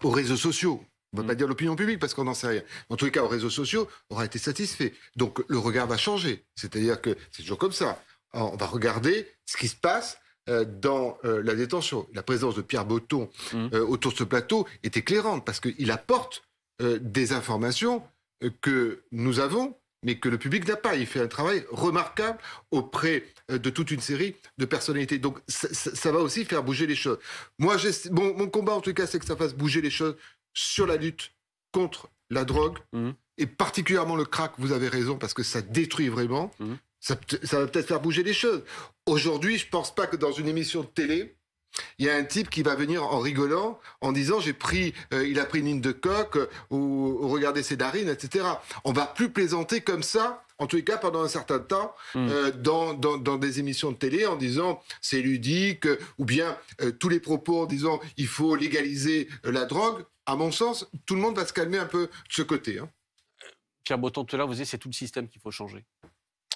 aux réseaux sociaux, on ne va mm. pas dire l'opinion publique parce qu'on n'en sait rien. En tous les cas, aux réseaux sociaux, aura été satisfait. Donc le regard va changer. C'est-à-dire que c'est toujours comme ça. on va regarder ce qui se passe euh, dans la détention. La présence de Pierre Botton mm. autour de ce plateau est éclairante parce qu'il apporte euh, des informations euh, que nous avons, mais que le public n'a pas. Il fait un travail remarquable auprès euh, de toute une série de personnalités. Donc ça, va aussi faire bouger les choses. Moi, mon, mon combat, en tout cas, c'est que ça fasse bouger les choses sur la lutte contre la drogue, mmh. et particulièrement le crack, vous avez raison, parce que ça détruit vraiment. Mmh. Ça, ça, va peut-être faire bouger les choses. Aujourd'hui, je ne pense pas que dans une émission de télé, il y a un type qui va venir en rigolant, en disant j'ai pris, euh, il a pris une ligne de coque euh, ou, regarder regardez ses darines », etc. On va plus plaisanter comme ça. En tous les cas, pendant un certain temps, hmm. euh, dans, des émissions de télé, en disant c'est ludique, ou bien tous les propos en disant il faut légaliser la drogue, à mon sens, tout le monde va se calmer un peu de ce côté. Hein. Pierre Botton, tout à vous dites c'est tout le système qu'il faut changer.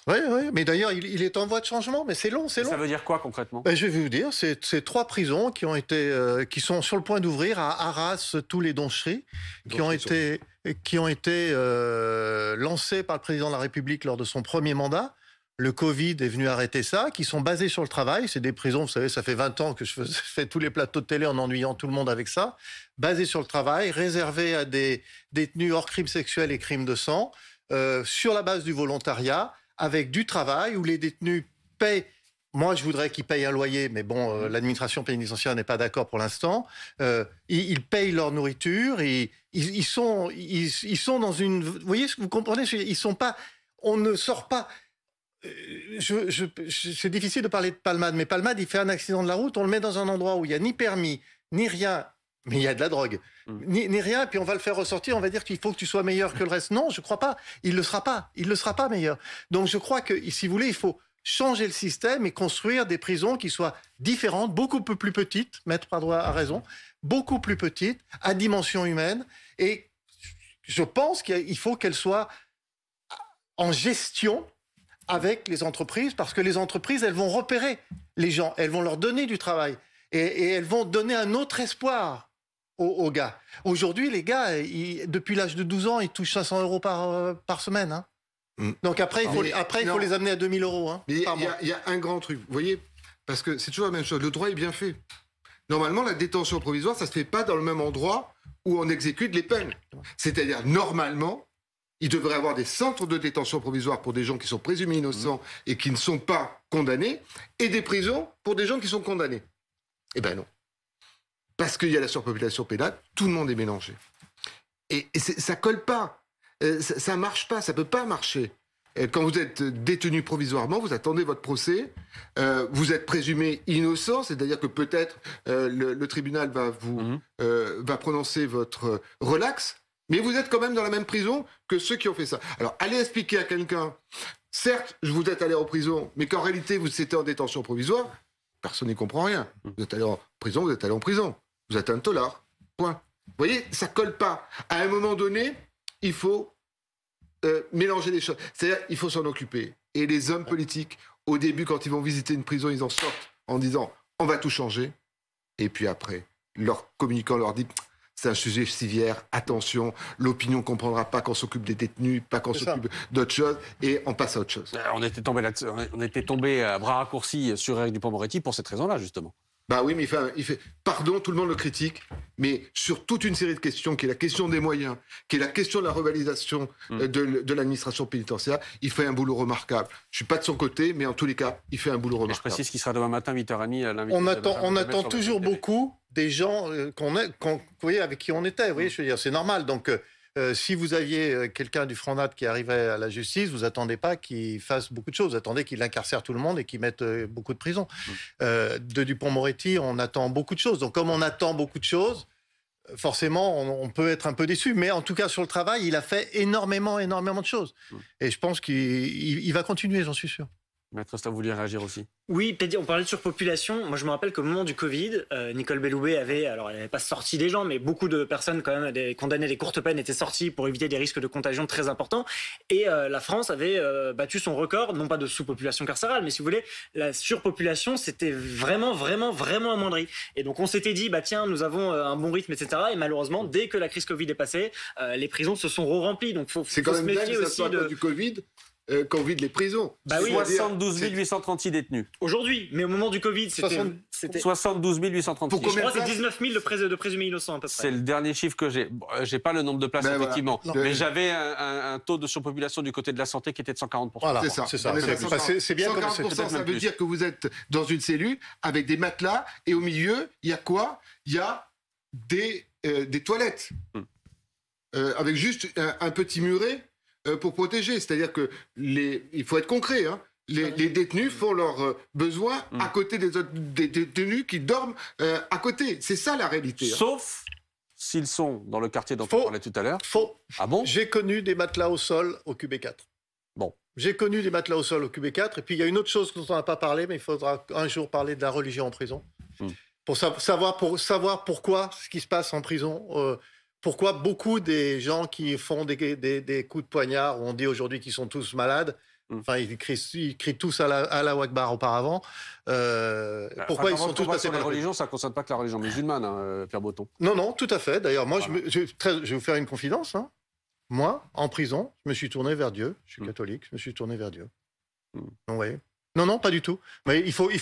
Oui, oui, mais d'ailleurs, il, est en voie de changement, mais c'est long, c'est long. Ça veut dire quoi concrètement ben, Je vais vous dire, c'est trois prisons qui ont été, euh, qui sont sur le point d'ouvrir à Arras, tous les Doncheries, euh, qui ont été, qui euh, ont été lancées par le président de la République lors de son premier mandat. Le Covid est venu arrêter ça, qui sont basées sur le travail. C'est des prisons, vous savez, ça fait 20 ans que *laughs* je fais tous les plateaux de télé en ennuyant tout le monde avec ça. Basées sur le travail, réservées à des détenus hors crimes sexuels et crimes de sang, sur la base du volontariat avec du travail où les détenus paient moi, je voudrais qu'ils payent un loyer, mais bon, euh, mm. l'administration pénitentiaire n'est pas d'accord pour l'instant. Euh, ils, payent leur nourriture, ils, ils, sont, dans une. Vous voyez ce que vous comprenez Ils sont pas. On ne sort pas. Euh, c'est difficile de parler de Palmade, mais Palmade, il fait un accident de la route, on le met dans un endroit où il n'y a ni permis, ni rien, mais il y a de la drogue. Mm. n'est Ni, rien, puis on va le faire ressortir, on va dire qu'il faut que tu sois meilleur que le reste. Non, je ne crois pas. Il le sera pas. Il le sera pas meilleur. Donc je crois que, si vous voulez, il faut changer le système et construire des prisons qui soient différentes, beaucoup plus petites, Maître droit a raison, beaucoup plus petites, à dimension humaine. Et je pense qu'il faut qu'elles soient en gestion avec les entreprises, parce que les entreprises, elles vont repérer les gens, elles vont leur donner du travail, et elles vont donner un autre espoir aux, gars. Aujourd'hui, les gars, depuis l'âge de 12 ans, ils touchent 500 euros par, euh, semaine. Hein. Mm. Donc après, il faut, après, il les amener à 2000 euros. Hein, il y, a un grand truc, vous voyez, parce que c'est toujours la même chose. Le droit est bien fait. Normalement, la détention provisoire, ça ne se fait pas dans le même endroit où on exécute les peines. C'est-à-dire, normalement, il devrait y avoir des centres de détention provisoire pour des gens qui sont présumés innocents mm. et qui ne sont pas condamnés, et des prisons pour des gens qui sont condamnés. Eh bien, non parce qu'il y a la surpopulation pénale, tout le monde est mélangé. Et, et ça colle pas. Euh, ça, ne marche pas, ça peut pas marcher. Euh, quand vous êtes détenu provisoirement, vous attendez votre procès, euh, vous êtes présumé innocent, c'est-à-dire que peut-être le, tribunal va vous mhm. va prononcer votre relax, mais vous êtes quand même dans la même prison que ceux qui ont fait ça. Alors allez expliquer à quelqu'un, certes, je vous êtes allé en prison, mais qu'en réalité vous étiez en détention provisoire, personne n'y comprend rien. Mhm. Vous êtes allé en prison, vous êtes allé en prison vous êtes un tolard. Point. Vous voyez, ça colle pas. À un moment donné, il faut euh, mélanger les choses. C'est-à-dire, il faut s'en occuper. Et les hommes politiques, au début, quand ils vont visiter une prison, ils en sortent en disant on va tout changer. Et puis après, leur communiquant leur dit c'est un sujet civière, attention, l'opinion ne comprendra pas qu'on s'occupe des détenus, pas qu'on s'occupe d'autres choses, et on passe à autre chose. Euh, on était tombé, là on était tombé à bras raccourcis sur Eric Dupont-Moretti pour cette raison-là, justement. Bah oui, mais il fait, Pardon, tout le monde le critique, mais sur toute une série de questions, qui est la question des moyens, qui est la question de la revalidation mm. euh, de, de l'administration pénitentiaire, il fait un boulot remarquable. Je suis pas de son côté, mais en tous les cas, il fait un boulot remarquable. je précise qu'il sera demain matin, 8h30, à l'invitation. On attend, on attend toujours beaucoup des gens euh, qu'on voyez avec qui on était. voyez, mm. je veux dire, c'est normal. Donc. Euh, euh, si vous aviez euh, quelqu'un du Front Nat qui arrivait à la justice, vous attendez pas qu'il fasse beaucoup de choses. Vous attendez qu'il incarcère tout le monde et qu'il mette euh, beaucoup de prison. de Dupont-Moretti, on attend beaucoup de choses. Donc, comme on attend beaucoup de choses, forcément, on, peut être un peu déçu. Mais en tout cas, sur le travail, il a fait énormément, énormément de choses. Et je pense qu'il va continuer, j'en suis sûr. Maître bah, ça vous vouliez réagir aussi Oui, on parlait de surpopulation. Moi, je me rappelle qu'au moment du Covid, euh, Nicole Belloubet avait, alors elle n'avait pas sorti des gens, mais beaucoup de personnes quand même des, condamnées des courtes peines étaient sorties pour éviter des risques de contagion très importants. Et euh, la France avait euh, battu son record, non pas de sous-population carcérale, mais si vous voulez, la surpopulation c'était vraiment, vraiment, vraiment amoindrie. Et donc on s'était dit, bah tiens, nous avons un bon rythme, etc. Et malheureusement, dès que la crise Covid est passée, les prisons se sont re-remplies. Donc faut, C'est quand se même méfier aussi de... du Covid euh, vide les prisons. 72 bah 836 détenus. Aujourd'hui, mais au moment du Covid, c'était. 72 836. je crois que c'est 19 000 de, de présumés innocents C'est le dernier chiffre que j'ai. Euh, j'ai pas le nombre de places, ben effectivement. Mais j'avais un, taux de surpopulation du côté de la santé qui était de 140 Voilà, c'est ça. C'est bien 140 ça veut dire que vous êtes dans une cellule avec des matelas et au milieu, il y a quoi Il y a des, euh, des toilettes. Hmm. Euh, avec juste un, un petit muret euh, pour protéger. C'est-à-dire que les, il faut être concret. Hein. Ah les, détenus font leurs euh, besoins mm. à côté des autres détenus qui dorment euh, à côté. C'est ça la réalité. Hein. Sauf s'ils sont dans le quartier dont on parlait tout à l'heure. Faux. Ah bon J'ai connu des matelas au sol au QB4. Bon. J'ai connu des matelas au sol au QB4. Et puis il y a une autre chose dont on n'a pas parlé, mais il faudra un jour parler de la religion en prison. Mm. Pour savoir, pour savoir pourquoi ce qui se passe en prison pourquoi beaucoup des gens qui font des, coups de poignard, on dit aujourd'hui qu'ils sont tous malades, mm. Enfin, ils crient, tous à la, à la Wakbar auparavant. Euh, bah, pourquoi ils sont tous passés la religion Ça ne concerne pas que la religion musulmane, hein, euh, Pierre Boton. Non, non, tout à fait. D'ailleurs, moi, je, je, vais vous faire une confidence. Hein. Moi, en prison, je me suis tourné vers Dieu. Je suis mm. catholique, je me suis tourné vers Dieu. Mmh. vous voyez non, non, pas du tout. Mais il faut, il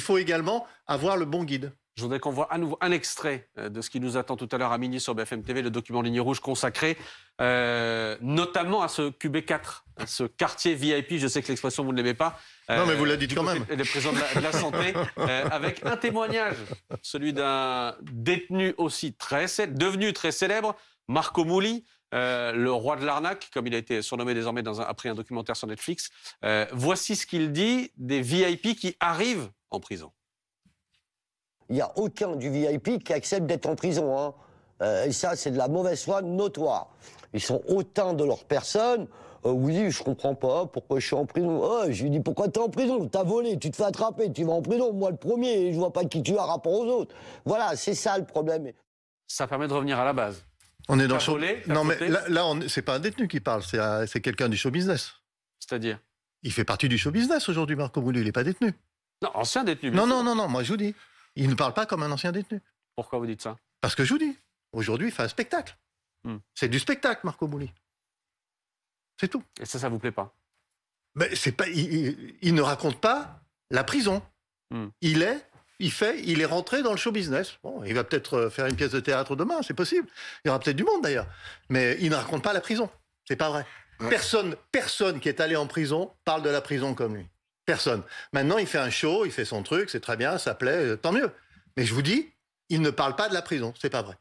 faut, également avoir le bon guide. Je voudrais qu'on voit à nouveau un extrait euh, de ce qui nous attend tout à l'heure à minuit sur BFM TV, le document Ligne Rouge consacré euh, notamment à ce QB4, à ce quartier VIP. Je sais que l'expression, vous ne l'aimez pas. non, mais vous euh, l'avez dit quand même. Le président de la, Santé, *laughs* avec un témoignage, celui d'un détenu aussi très, devenu très célèbre, Marco Mouli, euh, le roi de l'arnaque, comme il a été surnommé désormais après un documentaire sur Netflix. Euh, voici ce qu'il dit des VIP qui arrivent en prison. Il n'y a aucun du VIP qui accepte d'être en prison. Hein. Euh, et ça, c'est de la mauvaise foi notoire. Ils sont autant de leurs personnes. oui, je comprends pas pourquoi je suis en prison. Oh, je lui dis pourquoi tu es en prison Tu as volé, tu te fais attraper, tu vas en prison. Moi, le premier, je vois pas qui tu as rapport aux autres. Voilà, c'est ça le problème. Ça permet de revenir à la base. On est dans Non, mais là, là c'est pas un détenu qui parle, c'est euh, quelqu'un du show business. C'est-à-dire Il fait partie du show business aujourd'hui, Marco Boulou, il n'est pas détenu. Non, ancien détenu. Non, non, non, non, moi je vous dis, il ne parle pas comme un ancien détenu. Pourquoi vous dites ça Parce que je vous dis, aujourd'hui, il fait un spectacle. Hmm. C'est du spectacle, Marco Bouli. C'est tout. Et ça, ça vous plaît pas Mais c'est pas, il, ne raconte pas la prison. Hmm. Il est il fait, il est rentré dans le show business. Bon, il va peut-être euh, faire une pièce de théâtre demain, c'est possible. Il y aura peut-être du monde d'ailleurs. Mais il ne raconte pas la prison. C'est pas vrai. Personne, personne qui est allé en prison parle de la prison comme lui. Personne. Maintenant, il fait un show, il fait son truc, c'est très bien, ça plaît, euh, tant mieux. Mais je vous dis, il ne parle pas de la prison. C'est pas vrai.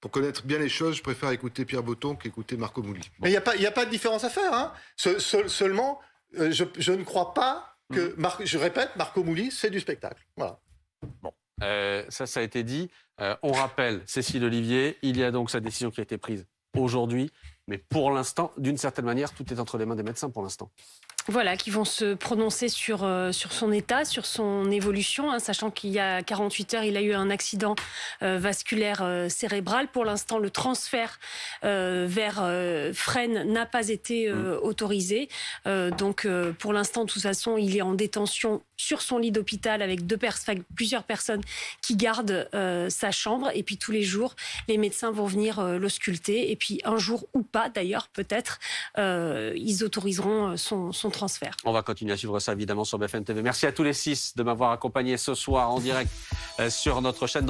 Pour connaître bien les choses, je préfère écouter Pierre Botton qu'écouter Marco Mouli. Mais il n'y a, pas, a pas de différence à faire. Hein. seulement, euh, je, ne crois pas mmh. que. Marco. je répète, Marco Mouli, c'est du spectacle. Voilà. Bon, euh, ça, ça a été dit. Euh, on rappelle, Cécile Olivier, il y a donc sa décision qui a été prise aujourd'hui. Mais pour l'instant, d'une certaine manière, tout est entre les mains des médecins pour l'instant. Voilà, qui vont se prononcer sur, euh, sur son état, sur son évolution, hein, sachant qu'il y a 48 heures, il a eu un accident euh, vasculaire euh, cérébral. Pour l'instant, le transfert vers Fresnes n'a pas été mm. autorisé. donc, pour l'instant, de toute façon, il est en détention sur son lit d'hôpital avec plusieurs personnes qui gardent sa chambre. Et puis, tous les jours, les médecins vont venir l'ausculter. Et puis, un jour ou pas, d'ailleurs, peut-être, ils autoriseront son, son transfert on va continuer à suivre ça évidemment sur BFM TV. Merci à tous les six de m'avoir accompagné ce soir en direct euh, sur notre chaîne.